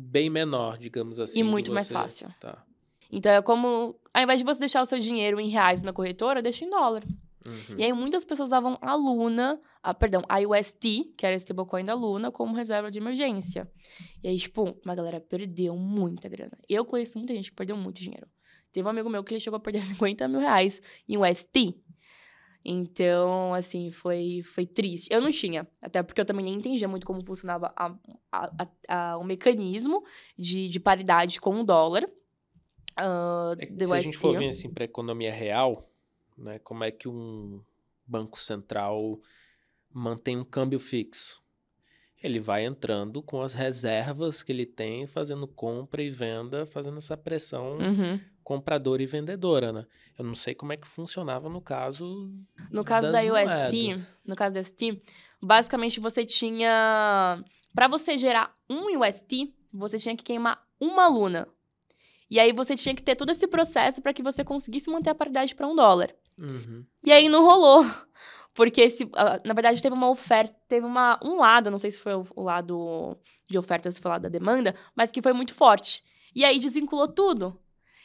bem menor, digamos assim. E muito mais fácil. Tá. Então é como, ao invés de você deixar o seu dinheiro em reais na corretora, deixa em dólar. Uhum. E aí muitas pessoas usavam a Luna, a, perdão, a UST, que era a stablecoin da Luna, como reserva de emergência. E aí, tipo, uma galera perdeu muita grana. Eu conheço muita gente que perdeu muito dinheiro. Teve um amigo meu que ele chegou a perder 50 mil reais em UST. Então, assim, foi, foi triste. Eu não tinha, até porque eu também nem entendia muito como funcionava a, a, a, o mecanismo de, de paridade com o dólar. Uh, é, se a gente for ver assim, para a economia real, né, como é que um banco central mantém um câmbio fixo? Ele vai entrando com as reservas que ele tem, fazendo compra e venda, fazendo essa pressão uhum compradora e vendedora, né? Eu não sei como é que funcionava no caso. No caso da UST, no caso da UST, basicamente você tinha. Para você gerar um UST, você tinha que queimar uma luna. E aí você tinha que ter todo esse processo para que você conseguisse manter a paridade para um dólar. Uhum. E aí não rolou. Porque, esse, na verdade, teve uma oferta, teve uma, um lado, não sei se foi o lado de oferta ou se foi o lado da demanda, mas que foi muito forte. E aí desvinculou tudo.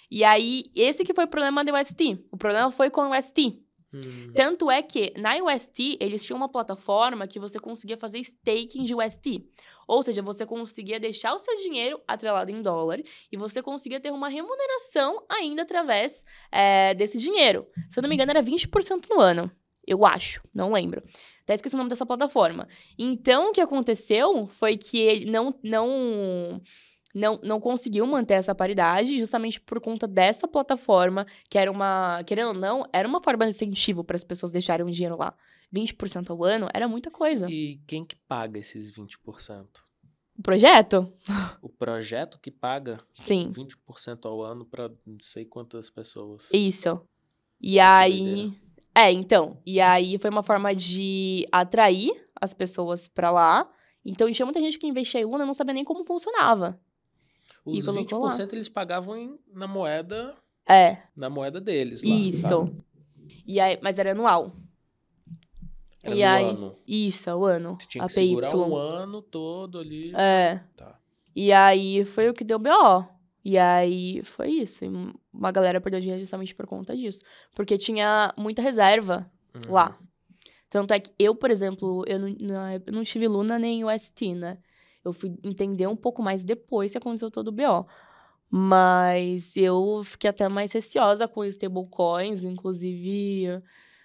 E aí, esse que foi o problema da UST. O problema foi com a UST. Hum. Tanto é que na UST eles tinham uma plataforma que você conseguia fazer staking de UST. Ou seja, você conseguia deixar o seu dinheiro atrelado em dólar e você conseguia ter uma remuneração ainda através é, desse dinheiro. Se eu não me engano, era 20% no ano. Eu acho, não lembro. Até esqueci o nome dessa plataforma. Então, o que aconteceu foi que ele não. não não, não conseguiu manter essa paridade justamente por conta dessa plataforma, que era uma, querendo ou não, era uma forma de incentivo para as pessoas deixarem o dinheiro lá. 20% ao ano era muita coisa. E quem que paga esses 20%? O projeto? O projeto que paga Sim. 20% ao ano para não sei quantas pessoas. Isso. E Essa é aí. É, então. E aí foi uma forma de atrair as pessoas para lá. Então tinha muita gente que investia em Luna não sabia nem como funcionava. Os e 20% lá. eles pagavam em, na moeda. É. Na moeda deles lá. Isso. E aí, mas era anual. Era e aí, ano. Isso, é o ano. Você tinha que APY. segurar um ano todo ali. É. Tá. E aí foi o que deu BO. E aí foi isso. Uma galera perdeu dinheiro justamente por conta disso. Porque tinha muita reserva uhum. lá. Tanto é que eu, por exemplo, eu não, eu não tive Luna nem UST, né? Eu fui entender um pouco mais depois que aconteceu todo o BO. Mas eu fiquei até mais receosa com stablecoins, inclusive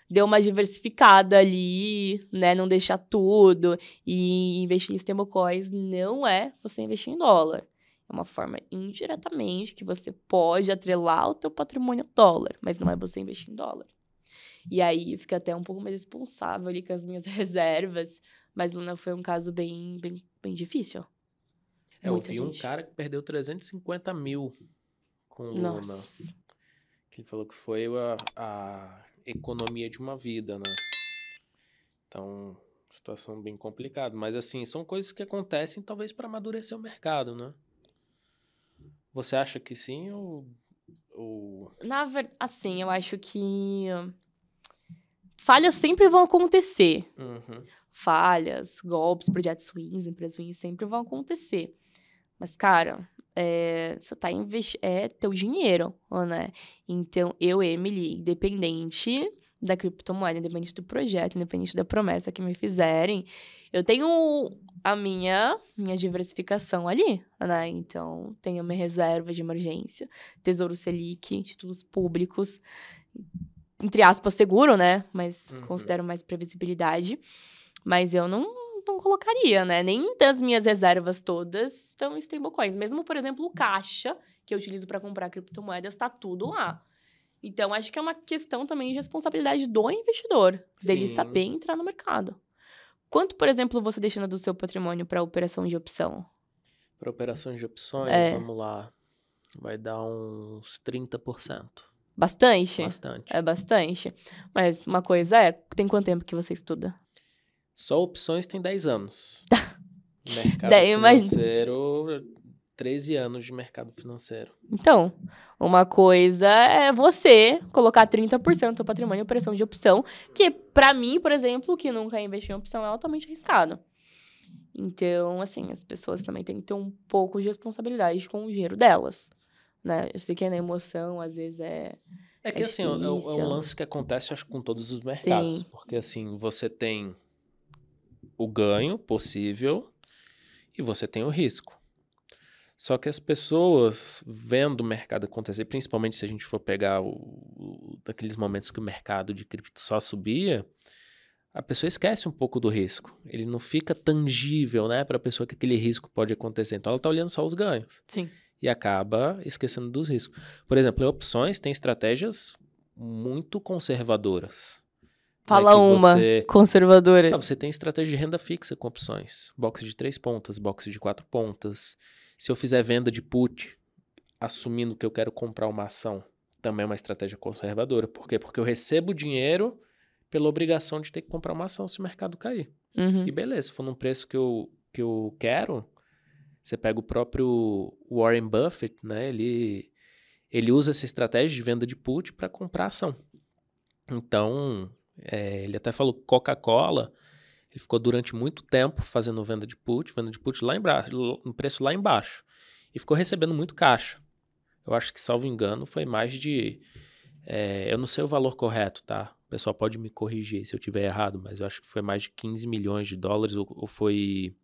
deu uma diversificada ali, né? Não deixar tudo. E investir em stablecoins não é você investir em dólar. É uma forma indiretamente que você pode atrelar o teu patrimônio dólar, mas não é você investir em dólar. E aí fica até um pouco mais responsável ali com as minhas reservas. Mas Luna foi um caso bem, bem bem difícil. É, eu vi gente. um cara que perdeu 350 mil com Nossa. Que ele falou que foi a, a economia de uma vida, né? Então, situação bem complicada. Mas, assim, são coisas que acontecem talvez para amadurecer o mercado, né? Você acha que sim ou. ou... Na verdade, assim, eu acho que falhas sempre vão acontecer. Uhum. Falhas, golpes, projetos ruins, empresas ruins sempre vão acontecer. Mas, cara, é, você tá investindo. É teu dinheiro, né? Então, eu, Emily, independente da criptomoeda, independente do projeto, independente da promessa que me fizerem, eu tenho a minha minha diversificação ali, né? Então, tenho minha reserva de emergência, Tesouro Selic, títulos públicos entre aspas, seguro, né? Mas uhum. considero mais previsibilidade. Mas eu não, não colocaria, né? Nem das minhas reservas todas estão em stablecoins. Mesmo, por exemplo, o caixa que eu utilizo para comprar criptomoedas está tudo lá. Então, acho que é uma questão também de responsabilidade do investidor, dele Sim. saber entrar no mercado. Quanto, por exemplo, você deixando do seu patrimônio para operação de opção? Para operações de opções, é. vamos lá. Vai dar uns 30%. Bastante? Bastante. É bastante. Mas uma coisa é, tem quanto tempo que você estuda? Só opções tem 10 anos. Tá. mercado Daí, financeiro, imagina. 13 anos de mercado financeiro. Então, uma coisa é você colocar 30% do patrimônio em operação de opção, que para mim, por exemplo, que nunca investi em opção, é altamente arriscado. Então, assim, as pessoas também têm que ter um pouco de responsabilidade com o dinheiro delas né? Eu sei que é na emoção, às vezes é. É, é que é assim, é, um, é um é lance que acontece, acho, com todos os mercados. Sim. Porque assim, você tem o ganho possível e você tem o risco. Só que as pessoas vendo o mercado acontecer, principalmente se a gente for pegar o, o, daqueles momentos que o mercado de cripto só subia, a pessoa esquece um pouco do risco. Ele não fica tangível, né, para a pessoa que aquele risco pode acontecer. Então ela está olhando só os ganhos. Sim e acaba esquecendo dos riscos. Por exemplo, em opções tem estratégias muito conservadoras. Né, Fala né, uma você... conservadora. Ah, você tem estratégia de renda fixa com opções. Box de três pontas, box de quatro pontas. Se eu fizer venda de put, assumindo que eu quero comprar uma ação, também é uma estratégia conservadora. Por quê? Porque eu recebo dinheiro pela obrigação de ter que comprar uma ação se o mercado cair. Uhum. E beleza, se for num preço que eu, que eu quero, você pega o próprio Warren Buffett, né? Ele, ele usa essa estratégia de venda de put para comprar ação. Então, é, ele até falou Coca-Cola. Ele ficou durante muito tempo fazendo venda de put, venda de put lá embaixo, no preço lá embaixo. E ficou recebendo muito caixa. Eu acho que, salvo engano, foi mais de. É, eu não sei o valor correto, tá? O pessoal pode me corrigir se eu tiver errado, mas eu acho que foi mais de 15 milhões de dólares, ou, ou foi.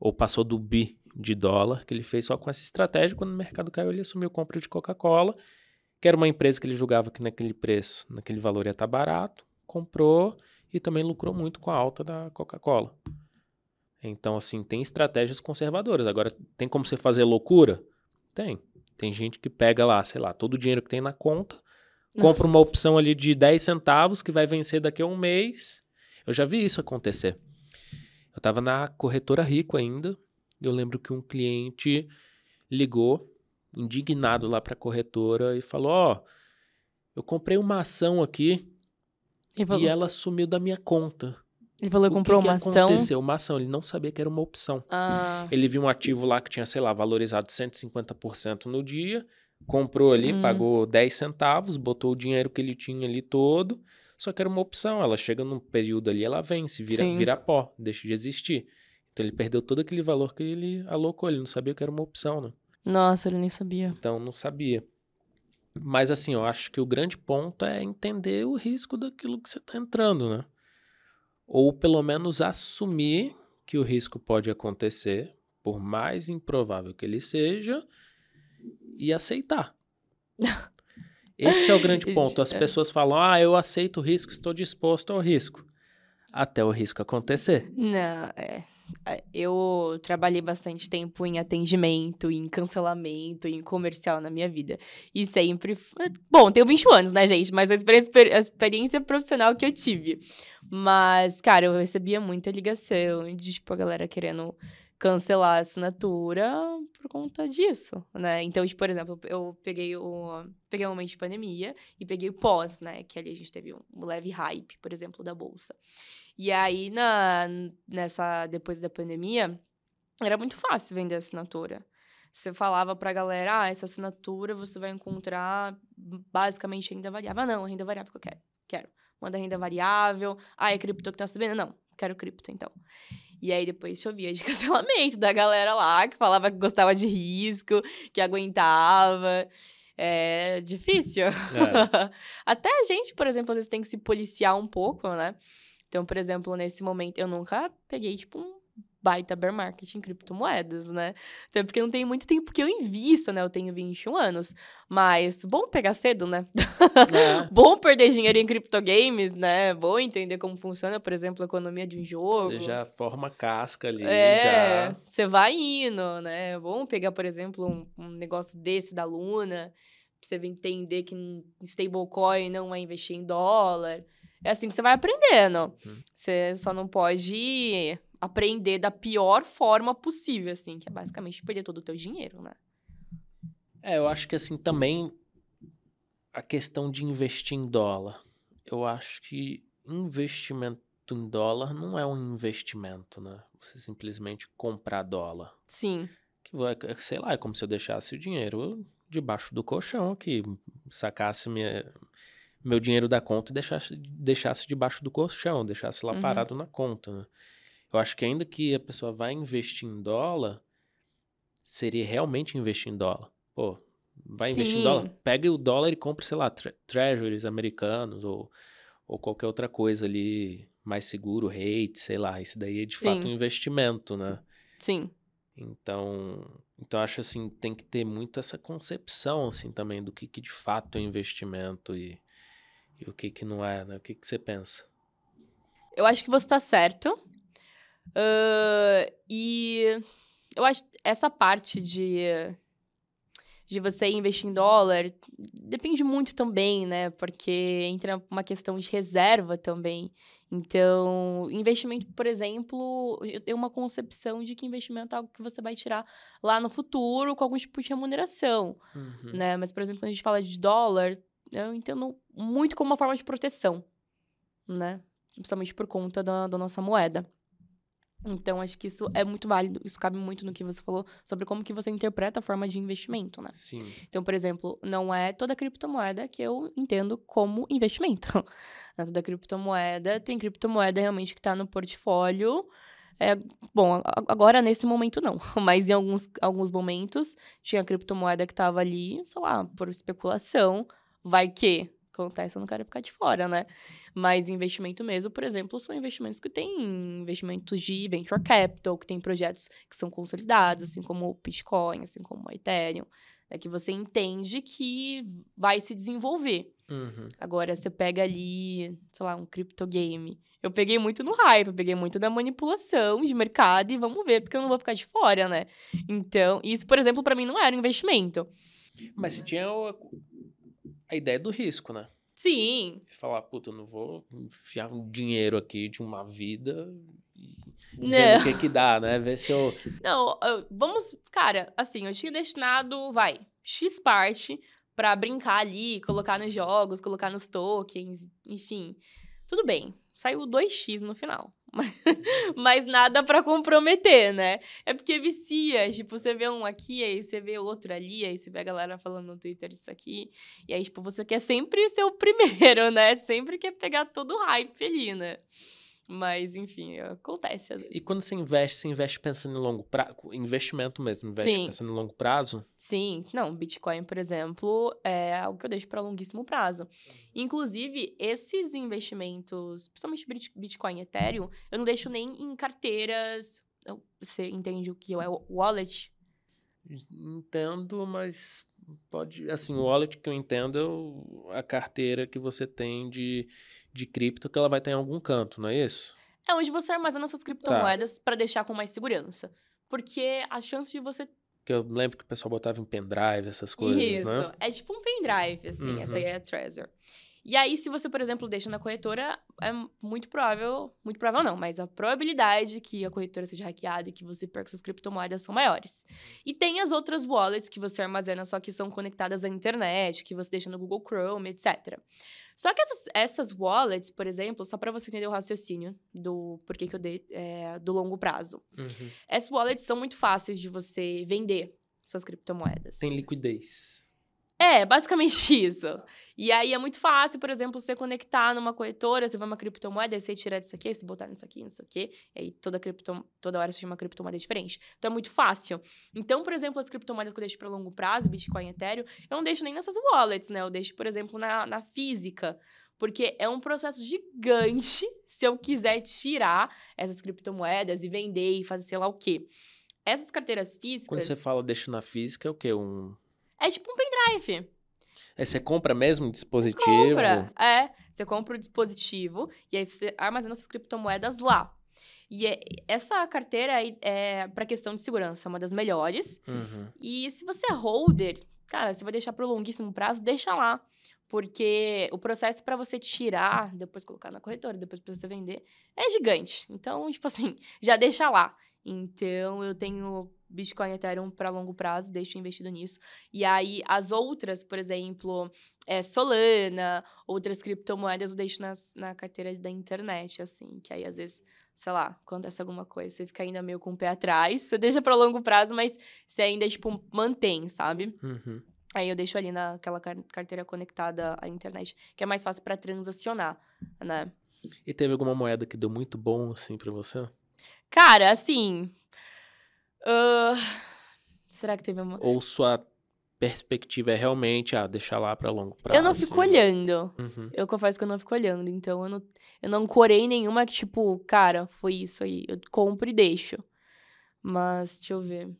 Ou passou do bi de dólar que ele fez só com essa estratégia. Quando o mercado caiu, ele assumiu compra de Coca-Cola, que era uma empresa que ele julgava que naquele preço, naquele valor ia estar tá barato, comprou e também lucrou muito com a alta da Coca-Cola. Então, assim, tem estratégias conservadoras. Agora, tem como você fazer loucura? Tem. Tem gente que pega lá, sei lá, todo o dinheiro que tem na conta, Nossa. compra uma opção ali de 10 centavos que vai vencer daqui a um mês. Eu já vi isso acontecer. Eu estava na corretora Rico ainda, eu lembro que um cliente ligou, indignado lá para a corretora, e falou: Ó, oh, eu comprei uma ação aqui e, e, ela sumiu da minha conta. Ele falou: que comprou que uma que ação. aconteceu? Uma ação. Ele não sabia que era uma opção. Ah. Ele viu um ativo lá que tinha, sei lá, valorizado 150% no dia, comprou ali, hum. pagou 10 centavos, botou o dinheiro que ele tinha ali todo. Só que era uma opção. Ela chega num período ali, ela vence, vira, vira pó, deixa de existir. Então ele perdeu todo aquele valor que ele alocou, ele não sabia que era uma opção, né? Nossa, ele nem sabia. Então não sabia. Mas assim, eu acho que o grande ponto é entender o risco daquilo que você está entrando, né? Ou pelo menos assumir que o risco pode acontecer, por mais improvável que ele seja, e aceitar. Esse é o grande ponto. As é. pessoas falam: ah, eu aceito o risco, estou disposto ao risco. Até o risco acontecer. Não, é eu trabalhei bastante tempo em atendimento, em cancelamento, em comercial na minha vida. E sempre. Eh, bom, tenho 20 anos, né, gente? Mas a experiência, a experiência profissional que eu tive. Mas, cara, eu recebia muita ligação de, tipo, a galera querendo cancelar a assinatura por conta disso, né? Então, tipo, por exemplo, eu peguei o peguei o momento de pandemia e peguei o pós, né? Que ali a gente teve um leve hype, por exemplo, da bolsa. E aí, na, nessa, depois da pandemia, era muito fácil vender assinatura. Você falava pra galera, ah, essa assinatura você vai encontrar basicamente renda variável. Ah, não, renda variável que eu quero. Quero. Manda renda variável. Ah, é cripto que tá subindo? Não, quero cripto, então. E aí depois chovia é de cancelamento da galera lá, que falava que gostava de risco, que aguentava. É difícil. É. Até a gente, por exemplo, às vezes tem que se policiar um pouco, né? Então, por exemplo, nesse momento, eu nunca peguei, tipo, um baita bear market em criptomoedas, né? Até então, porque não tem muito tempo que eu invisto, né? Eu tenho 21 anos. Mas bom pegar cedo, né? É. bom perder dinheiro em criptogames, né? Bom entender como funciona, por exemplo, a economia de um jogo. Você já forma casca ali, é, já. Você vai indo, né? É bom pegar, por exemplo, um, um negócio desse da Luna, pra você entender que stablecoin não é investir em dólar é assim que você vai aprendendo. Hum. Você só não pode aprender da pior forma possível, assim, que é basicamente perder todo o teu dinheiro, né? É, eu acho que assim também a questão de investir em dólar. Eu acho que investimento em dólar não é um investimento, né? Você simplesmente comprar dólar. Sim. Que vai, é, sei lá, é como se eu deixasse o dinheiro debaixo do colchão aqui, sacasse minha meu dinheiro da conta e deixasse, deixasse debaixo do colchão, deixasse lá uhum. parado na conta. Né? Eu acho que ainda que a pessoa vá investir em dólar, seria realmente investir em dólar. Pô, vai Sim. investir em dólar? Pega o dólar e compra, sei lá, tre treasuries americanos ou, ou qualquer outra coisa ali mais seguro, rate, sei lá. Isso daí é de Sim. fato um investimento, né? Sim. Então, então acho assim, tem que ter muito essa concepção assim também do que, que de fato é investimento e e o que, que não é, né? O que, que você pensa? Eu acho que você está certo. Uh, e eu acho essa parte de, de você investir em dólar depende muito também, né? Porque entra uma questão de reserva também. Então, investimento, por exemplo, eu tenho uma concepção de que investimento é algo que você vai tirar lá no futuro com algum tipo de remuneração, uhum. né? Mas, por exemplo, quando a gente fala de dólar, eu entendo muito como uma forma de proteção, né? Principalmente por conta da, da nossa moeda. Então, acho que isso é muito válido. Isso cabe muito no que você falou sobre como que você interpreta a forma de investimento, né? Sim. Então, por exemplo, não é toda criptomoeda que eu entendo como investimento. Não é toda criptomoeda. Tem criptomoeda realmente que está no portfólio. É, bom, agora nesse momento não, mas em alguns, alguns momentos tinha criptomoeda que estava ali, sei lá, por especulação, vai que acontece, eu não quero ficar de fora, né? Mas investimento mesmo, por exemplo, são investimentos que têm investimentos de venture capital, que tem projetos que são consolidados, assim como o Bitcoin, assim como o Ethereum, é que você entende que vai se desenvolver. Uhum. Agora, você pega ali, sei lá, um criptogame. Eu peguei muito no hype, eu peguei muito da manipulação de mercado e vamos ver, porque eu não vou ficar de fora, né? Então, isso, por exemplo, para mim não era um investimento. Mas você tinha a ideia do risco, né? Sim. Falar, puta, eu não vou enfiar um dinheiro aqui de uma vida e não. ver o que que dá, né? Ver se eu... Não, vamos... Cara, assim, eu tinha destinado, vai, X parte para brincar ali, colocar nos jogos, colocar nos tokens, enfim. Tudo bem, saiu 2x no final. mas nada para comprometer, né? É porque vicia, tipo, você vê um aqui, aí você vê outro ali, aí você vê a galera falando no Twitter isso aqui, e aí, tipo, você quer sempre ser o primeiro, né? Sempre quer pegar todo o hype ali, né? Mas, enfim, acontece às vezes. E quando você investe, você investe pensando em longo prazo? Investimento mesmo, investe Sim. pensando em longo prazo? Sim. Não, Bitcoin, por exemplo, é algo que eu deixo para longuíssimo prazo. Uhum. Inclusive, esses investimentos, principalmente Bitcoin e Ethereum, eu não deixo nem em carteiras. Você entende o que é o wallet? Entendo, mas Pode, assim, o wallet que eu entendo é a carteira que você tem de, de cripto que ela vai estar em algum canto, não é isso? É onde você armazena suas criptomoedas tá. para deixar com mais segurança. Porque a chance de você que eu lembro que o pessoal botava em pendrive, essas coisas, Isso. né? Isso, é tipo um pendrive, assim, uhum. essa aí uhum. é a treasure e aí, se você, por exemplo, deixa na corretora, é muito provável, muito provável não, mas a probabilidade que a corretora seja hackeada e que você perca suas criptomoedas são maiores. E tem as outras wallets que você armazena, só que são conectadas à internet, que você deixa no Google Chrome, etc. Só que essas, essas wallets, por exemplo, só para você entender o raciocínio do porquê que eu dei é, do longo prazo. Uhum. Essas wallets são muito fáceis de você vender suas criptomoedas. Tem liquidez. É, basicamente isso. E aí é muito fácil, por exemplo, você conectar numa corretora, você vai uma criptomoeda, aí você tirar disso aqui, você botar nisso aqui, nisso aqui, e aí toda, cripto, toda hora surge uma criptomoeda diferente. Então é muito fácil. Então, por exemplo, as criptomoedas que eu deixo para longo prazo, Bitcoin, Ethereum, eu não deixo nem nessas wallets, né? Eu deixo, por exemplo, na, na física. Porque é um processo gigante se eu quiser tirar essas criptomoedas e vender e fazer sei lá o quê. Essas carteiras físicas. Quando você fala deixa na física, é o quê? Um. É tipo um pendrive. É, você compra mesmo um dispositivo? Compra, é. Você compra o dispositivo e aí você armazena suas criptomoedas lá. E é, essa carteira é, é para questão de segurança, é uma das melhores. Uhum. E se você é holder, cara, você vai deixar para longuíssimo prazo, deixa lá. Porque o processo para você tirar, depois colocar na corretora, depois para você vender, é gigante. Então, tipo assim, já deixa lá. Então, eu tenho Bitcoin e Ethereum para longo prazo, deixo investido nisso. E aí, as outras, por exemplo, é, Solana, outras criptomoedas, eu deixo nas, na carteira da internet, assim, que aí às vezes, sei lá, acontece alguma coisa, você fica ainda meio com o pé atrás, você deixa para longo prazo, mas você ainda, tipo, mantém, sabe? Uhum. Aí eu deixo ali naquela carteira conectada à internet, que é mais fácil para transacionar, né? E teve alguma moeda que deu muito bom, assim, para você? Cara, assim, Uh, será que teve uma. Ou sua perspectiva é realmente, ah, deixar lá pra longo prazo? Eu não fico olhando. Uhum. Eu confesso que eu não fico olhando. Então eu não, eu não corei nenhuma que, tipo, cara, foi isso aí. Eu compro e deixo. Mas, deixa eu ver.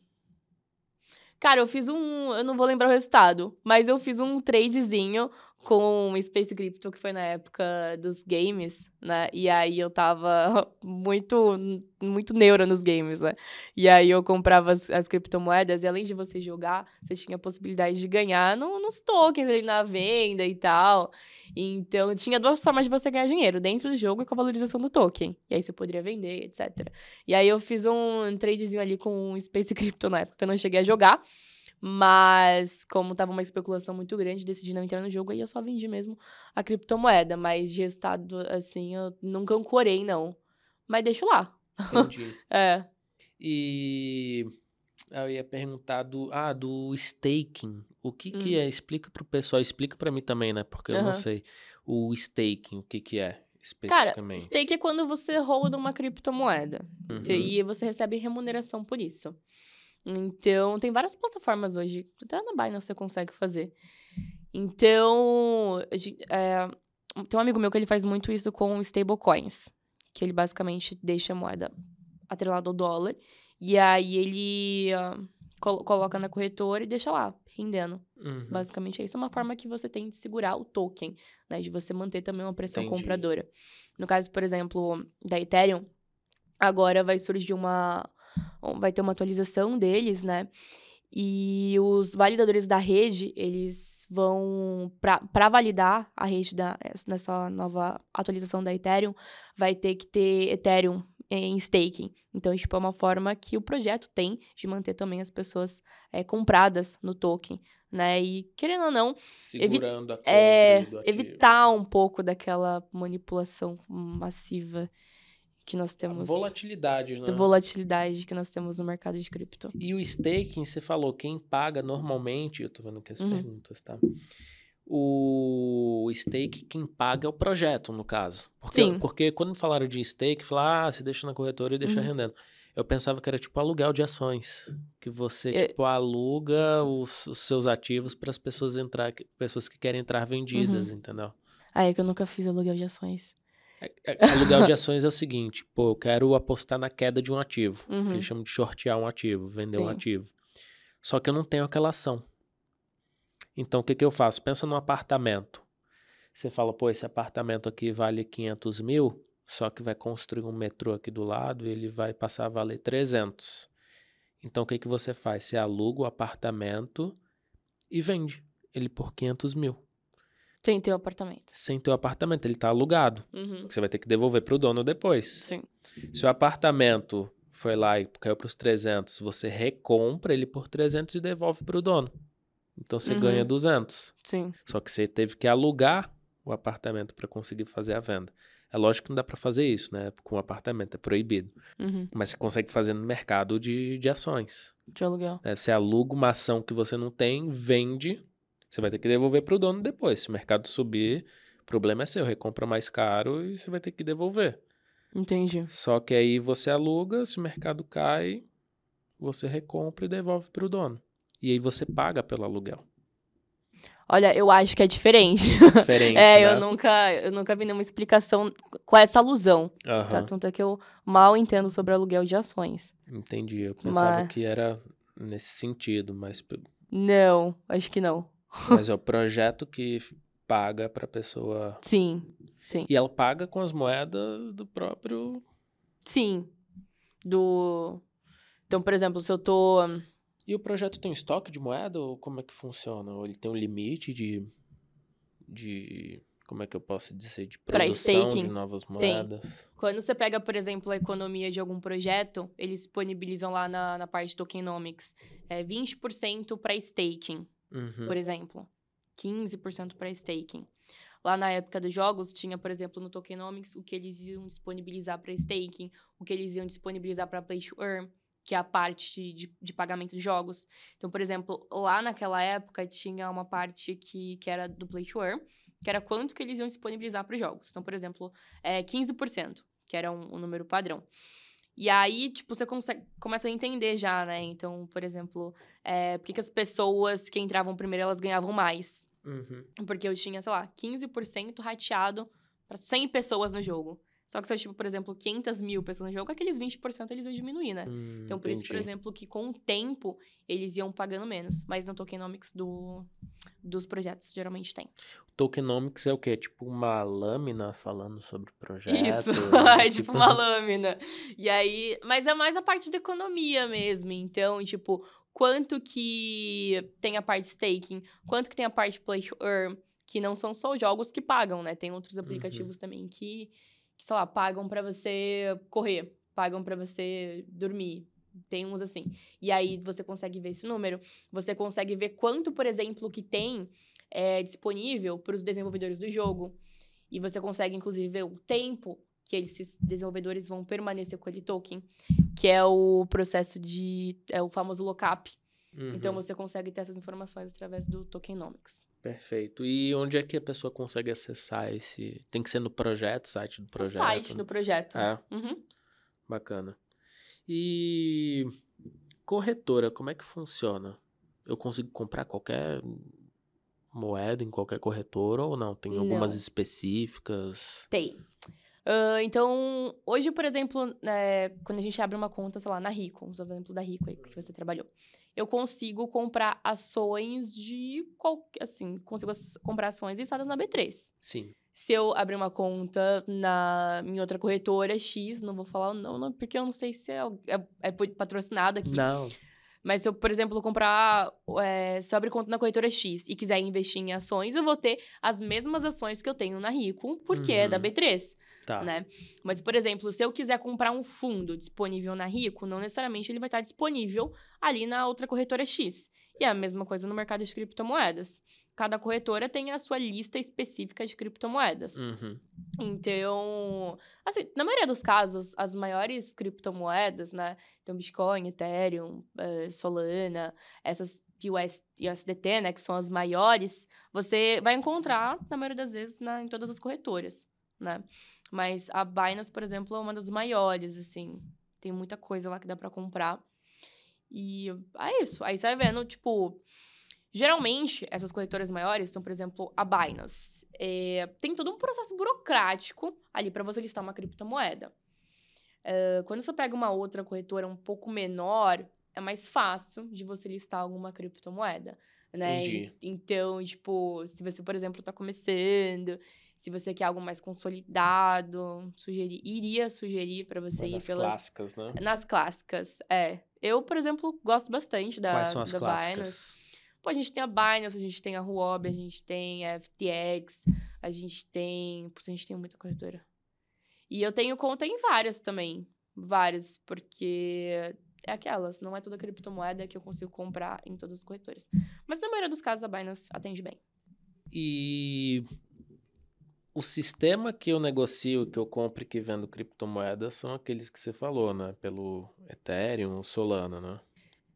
Cara, eu fiz um. Eu não vou lembrar o resultado, mas eu fiz um tradezinho com Space Crypto, que foi na época dos games, né? E aí eu tava muito, muito neura nos games, né? E aí eu comprava as, as criptomoedas e além de você jogar, você tinha a possibilidade de ganhar no, nos tokens ali na venda e tal. Então tinha duas formas de você ganhar dinheiro, dentro do jogo e com a valorização do token. E aí você poderia vender, etc. E aí eu fiz um tradezinho ali com Space Crypto na época, eu não cheguei a jogar. Mas, como tava uma especulação muito grande, decidi não entrar no jogo, aí eu só vendi mesmo a criptomoeda. Mas de resultado, assim, eu nunca ancorei, não. Mas deixo lá. Entendi. é. E eu ia perguntar do, ah, do staking. O que hum. que é? Explica pro pessoal, explica para mim também, né? Porque eu uhum. não sei. O staking, o que que é? Cara, stake é quando você roda uma criptomoeda. Uhum. E você recebe remuneração por isso. Então, tem várias plataformas hoje. Até na Binance você consegue fazer. Então, é, tem um amigo meu que ele faz muito isso com stablecoins. Que ele basicamente deixa a moeda atrelada ao dólar. E aí ele uh, ah, col coloca na corretora e deixa lá, rendendo. Uhum. Basicamente, isso é uma forma que você tem de segurar o token, né? De você manter também uma pressão Entendi. compradora. No caso, por exemplo, da Ethereum, agora vai surgir uma vai ter uma atualização deles, né? E os validadores da rede, eles vão, para validar a rede da, nessa nova atualização da Ethereum, vai ter que ter Ethereum em staking. Então, tipo, é uma forma que o projeto tem de manter também as pessoas é, compradas no token, né? E, querendo ou não... Segurando evi é, Evitar um pouco daquela manipulação massiva que nós temos. A volatilidade, né? Da volatilidade que nós temos no mercado de cripto. E o staking, você falou, quem paga normalmente, eu tô vendo aqui as uhum. perguntas, tá? O stake, quem paga é o projeto, no caso. Porque, Sim. porque quando falaram de stake, falaram, ah, você deixa na corretora e deixa uhum. rendendo. Eu pensava que era tipo aluguel de ações, que você eu... tipo aluga os, os seus ativos para as pessoas entrar, pessoas que querem entrar vendidas, uhum. entendeu? Ah, é que eu nunca fiz aluguel de ações. É, é, aluguel de ações é o seguinte, pô, eu quero apostar na queda de um ativo, uhum. que eles chamam de shortear um ativo, vender Sim. um ativo. Só que eu não tenho aquela ação. Então, o que, que eu faço? Pensa num apartamento. Você fala, pô, esse apartamento aqui vale 500 mil, só que vai construir um metrô aqui do lado e ele vai passar a valer 300. Então, o que, que você faz? Você aluga o apartamento e vende ele por 500 mil. Sem ter o apartamento. Sem ter o apartamento, ele tá alugado. Uhum. Você vai ter que devolver pro dono depois. Sim. Se o apartamento foi lá e caiu pros 300, você recompra ele por 300 e devolve pro dono. Então você uhum. ganha 200. Sim. Só que você teve que alugar o apartamento para conseguir fazer a venda. É lógico que não dá para fazer isso, né? Com o apartamento, é proibido. Uhum. Mas você consegue fazer no mercado de, de ações. De aluguel. É, você aluga uma ação que você não tem, vende você vai ter que devolver para o dono depois. Se o mercado subir, o problema é seu. Recompra mais caro e você vai ter que devolver. Entendi. Só que aí você aluga, se o mercado cai, você recompra e devolve para o dono. E aí você paga pelo aluguel. Olha, eu acho que é diferente. Diferente. é, né? eu nunca, eu nunca vi nenhuma explicação com essa alusão. Uhum. Tá? Tanto é que eu mal entendo sobre aluguel de ações. Entendi. Eu pensava mas... que era nesse sentido, mas. Não, acho que não. Mas é o projeto que paga para a pessoa. Sim, sim. E ela paga com as moedas do próprio. Sim. Do. Então, por exemplo, se eu tô. E o projeto tem estoque de moeda ou como é que funciona? Ou ele tem um limite de. de como é que eu posso dizer? De produção de novas moedas? Tem. Quando você pega, por exemplo, a economia de algum projeto, eles disponibilizam lá na, na parte do tokenomics é, 20% para staking uhum. por exemplo. 15% para staking. Lá na época dos jogos, tinha, por exemplo, no Tokenomics, o que eles iam disponibilizar para staking, o que eles iam disponibilizar para Play to Earn, que é a parte de, de pagamento de jogos. Então, por exemplo, lá naquela época, tinha uma parte que, que era do Play to Earn, que era quanto que eles iam disponibilizar para os jogos. Então, por exemplo, é 15%, que era um, um número padrão. E aí, tipo, você consegue, começa a entender já, né? Então, por exemplo, é, por que, as pessoas que entravam primeiro, elas ganhavam mais? Uhum. Porque eu tinha, sei lá, 15% rateado para 100 pessoas no jogo. Só que se eu, tipo, por exemplo, 500 mil pessoas no jogo, aqueles 20% eles iam diminuir, né? Hum, então, por entendi. isso, por exemplo, que com o tempo eles iam pagando menos. Mas no tokenomics do, dos projetos, geralmente tem. O tokenomics é o quê? Tipo uma lâmina falando sobre o projeto? Isso, é tipo, tipo uma lâmina. E aí... Mas é mais a parte da economia mesmo. Então, tipo, quanto que tem a parte staking, quanto que tem a parte play to earn, que não são só jogos que pagam, né? Tem outros uhum. aplicativos uhum. também que que, sei lá, pagam para você correr, pagam para você dormir. Tem uns assim. E aí você consegue ver esse número. Você consegue ver quanto, por exemplo, que tem é, disponível para os desenvolvedores do jogo. E você consegue, inclusive, ver o tempo que esses desenvolvedores vão permanecer com aquele token, que é o processo de. é o famoso lockup. Então, uhum. Então você consegue ter essas informações através do tokenomics. Perfeito. E onde é que a pessoa consegue acessar esse. Tem que ser no projeto, site do projeto? O site né? do projeto. É. Uhum. Bacana. E corretora, como é que funciona? Eu consigo comprar qualquer moeda em qualquer corretora ou não? Tem algumas não. específicas? Tem. Uh, então, hoje, por exemplo, é, quando a gente abre uma conta, sei lá, na Rico, vamos usar o exemplo da Rico aí que você trabalhou eu consigo comprar ações de qualquer. Assim, consigo comprar ações listadas na B3. Sim. Se eu abrir uma conta na minha outra corretora X, não vou falar não, porque eu não sei se é, é, é patrocinado aqui. Não. Mas se eu, por exemplo, comprar, é, se eu abrir conta na corretora X e quiser investir em ações, eu vou ter as mesmas ações que eu tenho na Rico, porque uhum. é da uhum. B3. Tá. Né? Mas, por exemplo, se eu quiser comprar um fundo disponível na Rico, não necessariamente ele vai estar disponível ali na outra corretora X. E é a mesma coisa no mercado de criptomoedas. Cada corretora tem a sua lista específica de criptomoedas. Uhum. Então, assim, na maioria dos casos, as maiores criptomoedas, né? Então, Bitcoin, Ethereum, eh, Solana, essas US, USDT, né? Que são as maiores, você vai encontrar, na maioria das vezes, na, em todas as corretoras, né? Mas a Binance, por exemplo, é uma das maiores, assim. Tem muita coisa lá que dá para comprar. E é isso. Aí você vai vendo, tipo. Geralmente, essas corretoras maiores estão, por exemplo, a Binance. É, tem todo um processo burocrático ali para você listar uma criptomoeda. É, quando você pega uma outra corretora um pouco menor, é mais fácil de você listar alguma criptomoeda, né? Entendi. E, então, tipo, se você, por exemplo, está começando se você quer algo mais consolidado, sugerir, iria sugerir para você Mas ir nas pelas clássicas, né? Nas clássicas, é. Eu, por exemplo, gosto bastante da Quais são as da clássicas? Binance. Pô, a gente tem a Binance, a gente tem a Huobi, a gente tem a FTX, a gente tem, Pô, a gente tem muita corretora. E eu tenho conta em várias também, várias, porque é aquelas, não é toda criptomoeda que eu consigo comprar em todos os corretores. Mas na maioria dos casos a Binance atende bem. E o sistema que eu negocio, que eu compro e que vendo criptomoedas são aqueles que você falou, né? Pelo Ethereum, Solana, né?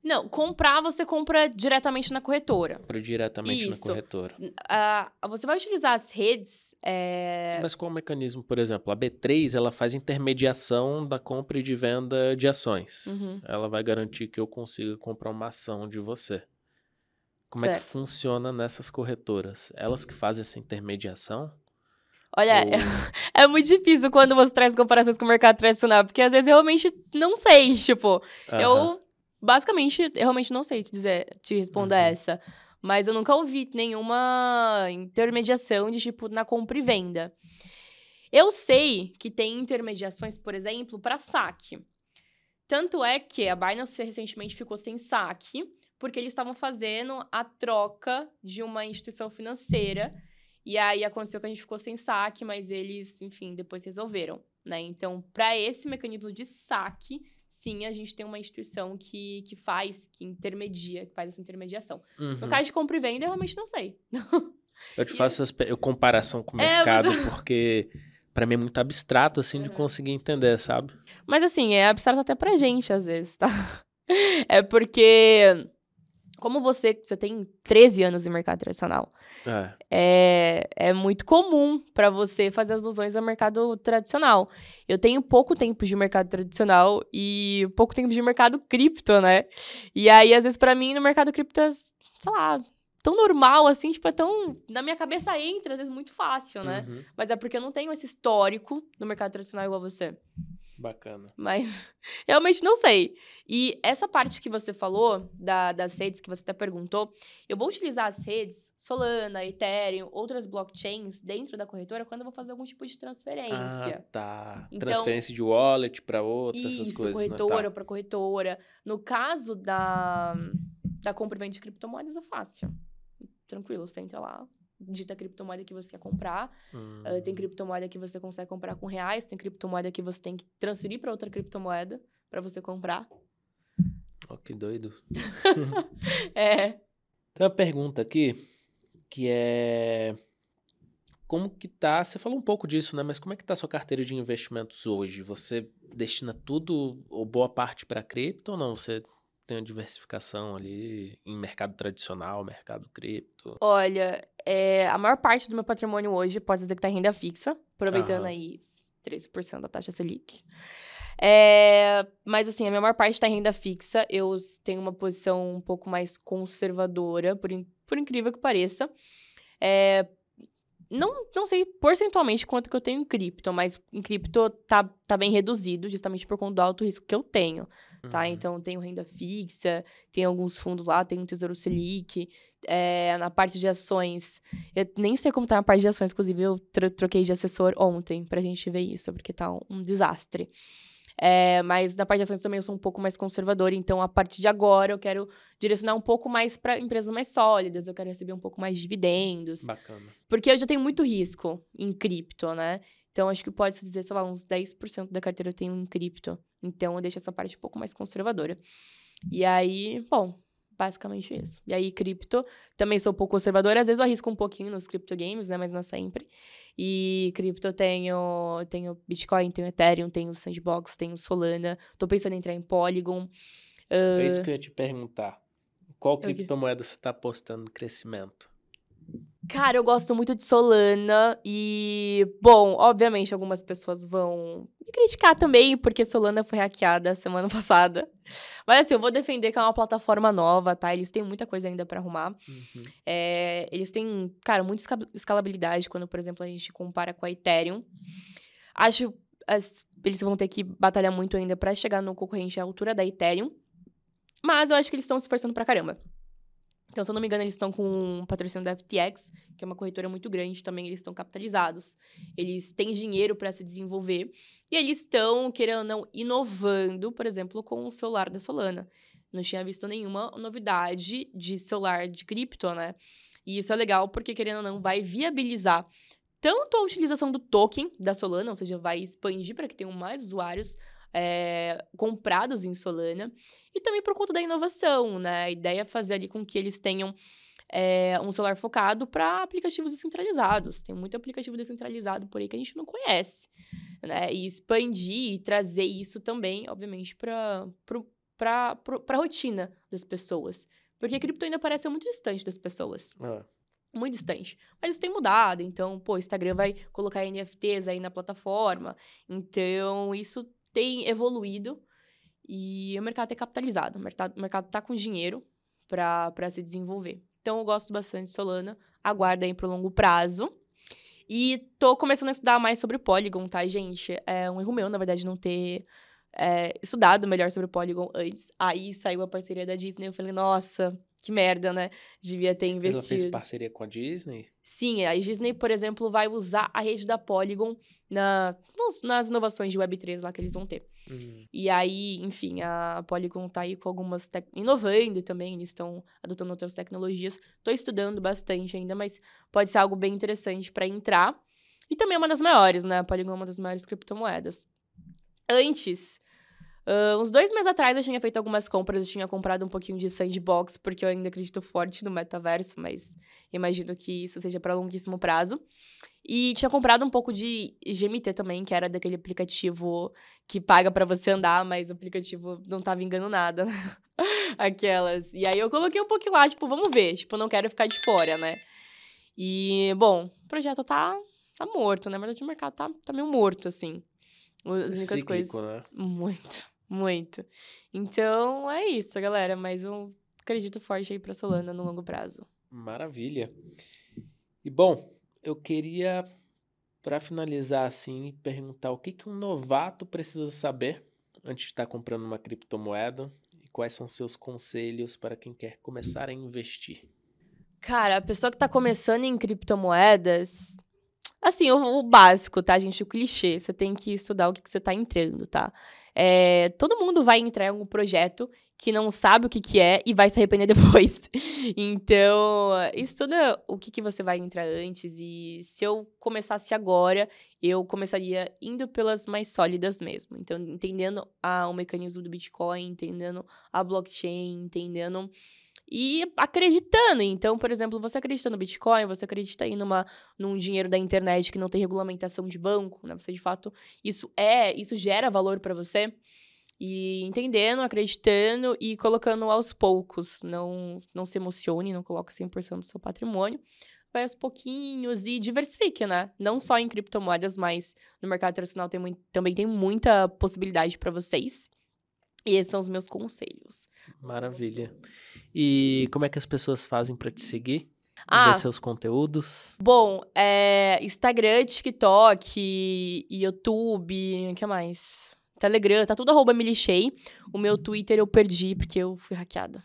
Não, comprar você compra diretamente na corretora. Compra diretamente Isso. na corretora. Uh, você vai utilizar as redes. É... Mas qual o mecanismo, por exemplo? A B3 ela faz intermediação da compra e de venda de ações. Uhum. Ela vai garantir que eu consiga comprar uma ação de você. Como certo. é que funciona nessas corretoras? Elas que fazem essa intermediação? Olha, oh. é, é, muito difícil quando você traz comparações com o mercado tradicional, porque às vezes eu realmente não sei, tipo, uh -huh. eu basicamente eu realmente não sei te dizer, te responder uh uhum. -huh. essa, mas eu nunca ouvi nenhuma intermediação de tipo na compra e venda. Eu sei que tem intermediações, por exemplo, para saque. Tanto é que a Binance recentemente ficou sem saque, porque eles estavam fazendo a troca de uma instituição financeira e aí aconteceu que a gente ficou sem saque, mas eles, enfim, depois resolveram, né? Então, para esse mecanismo de saque, sim, a gente tem uma instituição que, que faz, que intermedia, que faz essa intermediação. Uhum. No caso de compra e venda, eu realmente não sei. Eu te faço essa comparação com o mercado, é, mas... porque para mim é muito abstrato, assim, uhum. de conseguir entender, sabe? Mas, assim, é abstrato até pra gente, às vezes, tá? É porque como você, você tem 13 anos de mercado tradicional, é, é, é muito comum para você fazer as alusões ao mercado tradicional. Eu tenho pouco tempo de mercado tradicional e pouco tempo de mercado cripto, né? E aí, às vezes, para mim, no mercado cripto, é, sei lá, tão normal, assim, tipo, é tão... Na minha cabeça entra, às vezes, muito fácil, né? Uhum. Mas é porque eu não tenho esse histórico no mercado tradicional igual você. Bacana. Mas realmente não sei. E essa parte que você falou da, das redes que você até perguntou, eu vou utilizar as redes Solana, Ethereum, outras blockchains dentro da corretora quando eu vou fazer algum tipo de transferência. Ah, tá. Então, transferência de wallet para outra, isso, essas coisas. corretora né? tá. para corretora. No caso da, da compra e venda de criptomoedas, é fácil. Tranquilo, você entra lá, dita criptomoeda que você quer comprar. Eh, hum. Uh, tem criptomoeda que você consegue comprar com reais, tem criptomoeda que você tem que transferir para outra criptomoeda para você comprar. Ó, oh, que doido. é. Tem uma pergunta aqui que é como que tá? Você falou um pouco disso, né? Mas como é que tá a sua carteira de investimentos hoje? Você destina tudo ou boa parte para cripto ou não? Você tem uma diversificação ali em mercado tradicional, mercado cripto? Olha, é, a maior parte do meu patrimônio hoje pode dizer que tá em renda fixa, aproveitando Aham. aí 13% da taxa Selic. É, mas assim, a minha maior parte tá em renda fixa. Eu tenho uma posição um pouco mais conservadora, por, in, por incrível que pareça. É, não, não sei porcentualmente quanto que eu tenho em cripto, mas em cripto tá, tá bem reduzido, justamente por conta do alto risco que eu tenho, tá? Uhum. Então, tenho renda fixa, tem alguns fundos lá, tem um Tesouro Selic. É, na parte de ações, eu nem sei como tá na parte de ações, inclusive eu troquei de assessor ontem pra gente ver isso, porque tá um, um desastre. É, mas na parte de ações também eu sou um pouco mais conservadora, então a partir de agora eu quero direcionar um pouco mais para empresas mais sólidas, eu quero receber um pouco mais de dividendos. Bacana. Porque eu já tenho muito risco em cripto, né? Então, acho que pode-se dizer, sei lá, uns 10% da carteira eu tenho em cripto. Então, eu deixo essa parte um pouco mais conservadora. E aí, bom, basicamente isso. E aí, cripto, também sou um pouco conservadora. Às vezes eu arrisco um pouquinho nos criptogames, né? Mas não é sempre. E cripto tenho, tenho Bitcoin, tenho Ethereum, tenho Sandbox, tenho Solana. Tô pensando em entrar em Polygon. Uh... É isso ah que eu ia te perguntar. Qual é criptomoeda você está apostando no crescimento? Cara, eu gosto muito de Solana e, bom, obviamente algumas pessoas vão me criticar também, porque Solana foi hackeada semana passada. Mas assim, eu vou defender que é uma plataforma nova, tá? Eles têm muita coisa ainda para arrumar. Uhum. É, eles têm, cara, muita escalabilidade quando, por exemplo, a gente compara com a Ethereum. Acho as, eles vão ter que batalhar muito ainda para chegar no concorrente à altura da Ethereum. Mas eu acho que eles estão se esforçando pra caramba. Então, se eu não me engano, eles estão com o patrocínio da FTX, que é uma corretora muito grande, também eles estão capitalizados. Eles têm dinheiro para se desenvolver e eles estão, querendo ou não, inovando, por exemplo, com o celular da Solana. Não tinha visto nenhuma novidade de celular de cripto, né? E isso é legal porque, querendo ou não, vai viabilizar tanto a utilização do token da Solana, ou seja, vai expandir para que tenham mais usuários, é, comprados em Solana, e também por conta da inovação, né? A ideia é fazer ali com que eles tenham é, um celular focado para aplicativos descentralizados. Tem muito aplicativo descentralizado por aí que a gente não conhece. Né? E expandir e trazer isso também, obviamente, para a rotina das pessoas. Porque a cripto ainda parece muito distante das pessoas. É. Muito distante. Mas isso tem mudado. Então, pô, o Instagram vai colocar NFTs aí na plataforma. Então, isso tem evoluído e o mercado é capitalizado. O mercado está com dinheiro para se desenvolver. Então, eu gosto bastante de Solana. Aguarda aí para o longo prazo. E tô começando a estudar mais sobre o Polygon, tá, gente? É um erro meu, na verdade, não ter é, estudado melhor sobre o Polygon antes. Aí saiu a parceria da Disney. Eu falei, nossa, que merda, né? Devia ter investido. ela fez parceria com a Disney? Sim, a Disney, por exemplo, vai usar a rede da Polygon na, nos, nas inovações de Web3 lá que eles vão ter. Uhum. E aí, enfim, a Polygon tá aí com algumas... Inovando também, eles estão adotando outras tecnologias. Tô estudando bastante ainda, mas pode ser algo bem interessante para entrar. E também é uma das maiores, né? A Polygon é uma das maiores criptomoedas. Antes Uh, uns dois meses atrás eu tinha feito algumas compras, eu tinha comprado um pouquinho de sandbox, porque eu ainda acredito forte no metaverso, mas imagino que isso seja para longuíssimo prazo. E tinha comprado um pouco de GMT também, que era daquele aplicativo que paga para você andar, mas o aplicativo não tava engano nada. Aquelas. E aí eu coloquei um pouquinho lá, tipo, vamos ver, tipo, não quero ficar de fora, né? E, bom, o projeto tá, tá morto, né? Mas o mercado tá, tá meio morto, assim. As únicas Cíclico, coisas. Né? Muito. Muito. Então é isso, galera. Mais um acredito forte aí para Solana no longo prazo. Maravilha. E bom, eu queria para finalizar assim perguntar o que que um novato precisa saber antes de estar tá comprando uma criptomoeda e quais são seus conselhos para quem quer começar a investir. Cara, a pessoa que está começando em criptomoedas, assim, o, o, básico, tá, gente? O clichê. Você tem que estudar o que, que você está entrando, tá? É, todo mundo vai entrar em um projeto que não sabe o que, que é e vai se arrepender depois. então, estuda o que, que você vai entrar antes. E se eu começasse agora, eu começaria indo pelas mais sólidas mesmo. Então, entendendo a, o mecanismo do Bitcoin, entendendo a blockchain, entendendo e acreditando. Então, por exemplo, você acredita no Bitcoin, você acredita em numa, num dinheiro da internet que não tem regulamentação de banco, né? Você de fato isso é, isso gera valor para você. E entendendo, acreditando e colocando aos poucos. Não, não se emocione, não coloque 100% do seu patrimônio. Vai aos pouquinhos e diversifique, né? Não só em criptomoedas, mas no mercado tradicional tem muito, também tem muita possibilidade para vocês. E esses são os meus conselhos. Maravilha. E como é que as pessoas fazem para te seguir? Ah, ver seus conteúdos? Bom, é, Instagram, TikTok, YouTube, o que mais? Telegram, tá tudo arroba Shea. O meu Twitter eu perdi porque eu fui hackeada.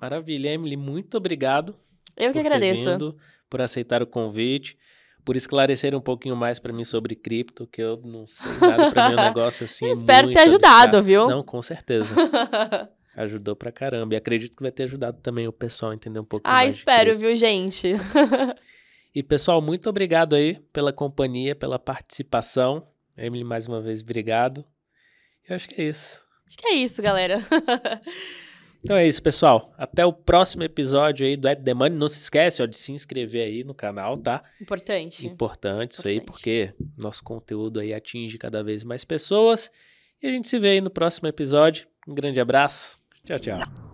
Maravilha, Emily, muito obrigado. Eu que agradeço. Vindo, por aceitar o convite por esclarecer um pouquinho mais para mim sobre cripto, que eu não sei nada para mim, um negócio assim. Espero ter ajudado, viu? Não, com certeza. Ajudou pra caramba. E acredito que vai ter ajudado também o pessoal a entender um pouco ah, mais. Ah, espero, viu, gente? e, pessoal, muito obrigado aí pela companhia, pela participação. Emily, mais uma vez, obrigado. Eu acho que é isso. Acho que é isso, galera. Então é isso, pessoal. Até o próximo episódio aí do Ed The Money. Não se esquece ó, de se inscrever aí no canal, tá? Importante. Importante, Importante. isso aí, porque nosso conteúdo aí atinge cada vez mais pessoas. E a gente se vê aí no próximo episódio. Um grande abraço. Tchau, tchau.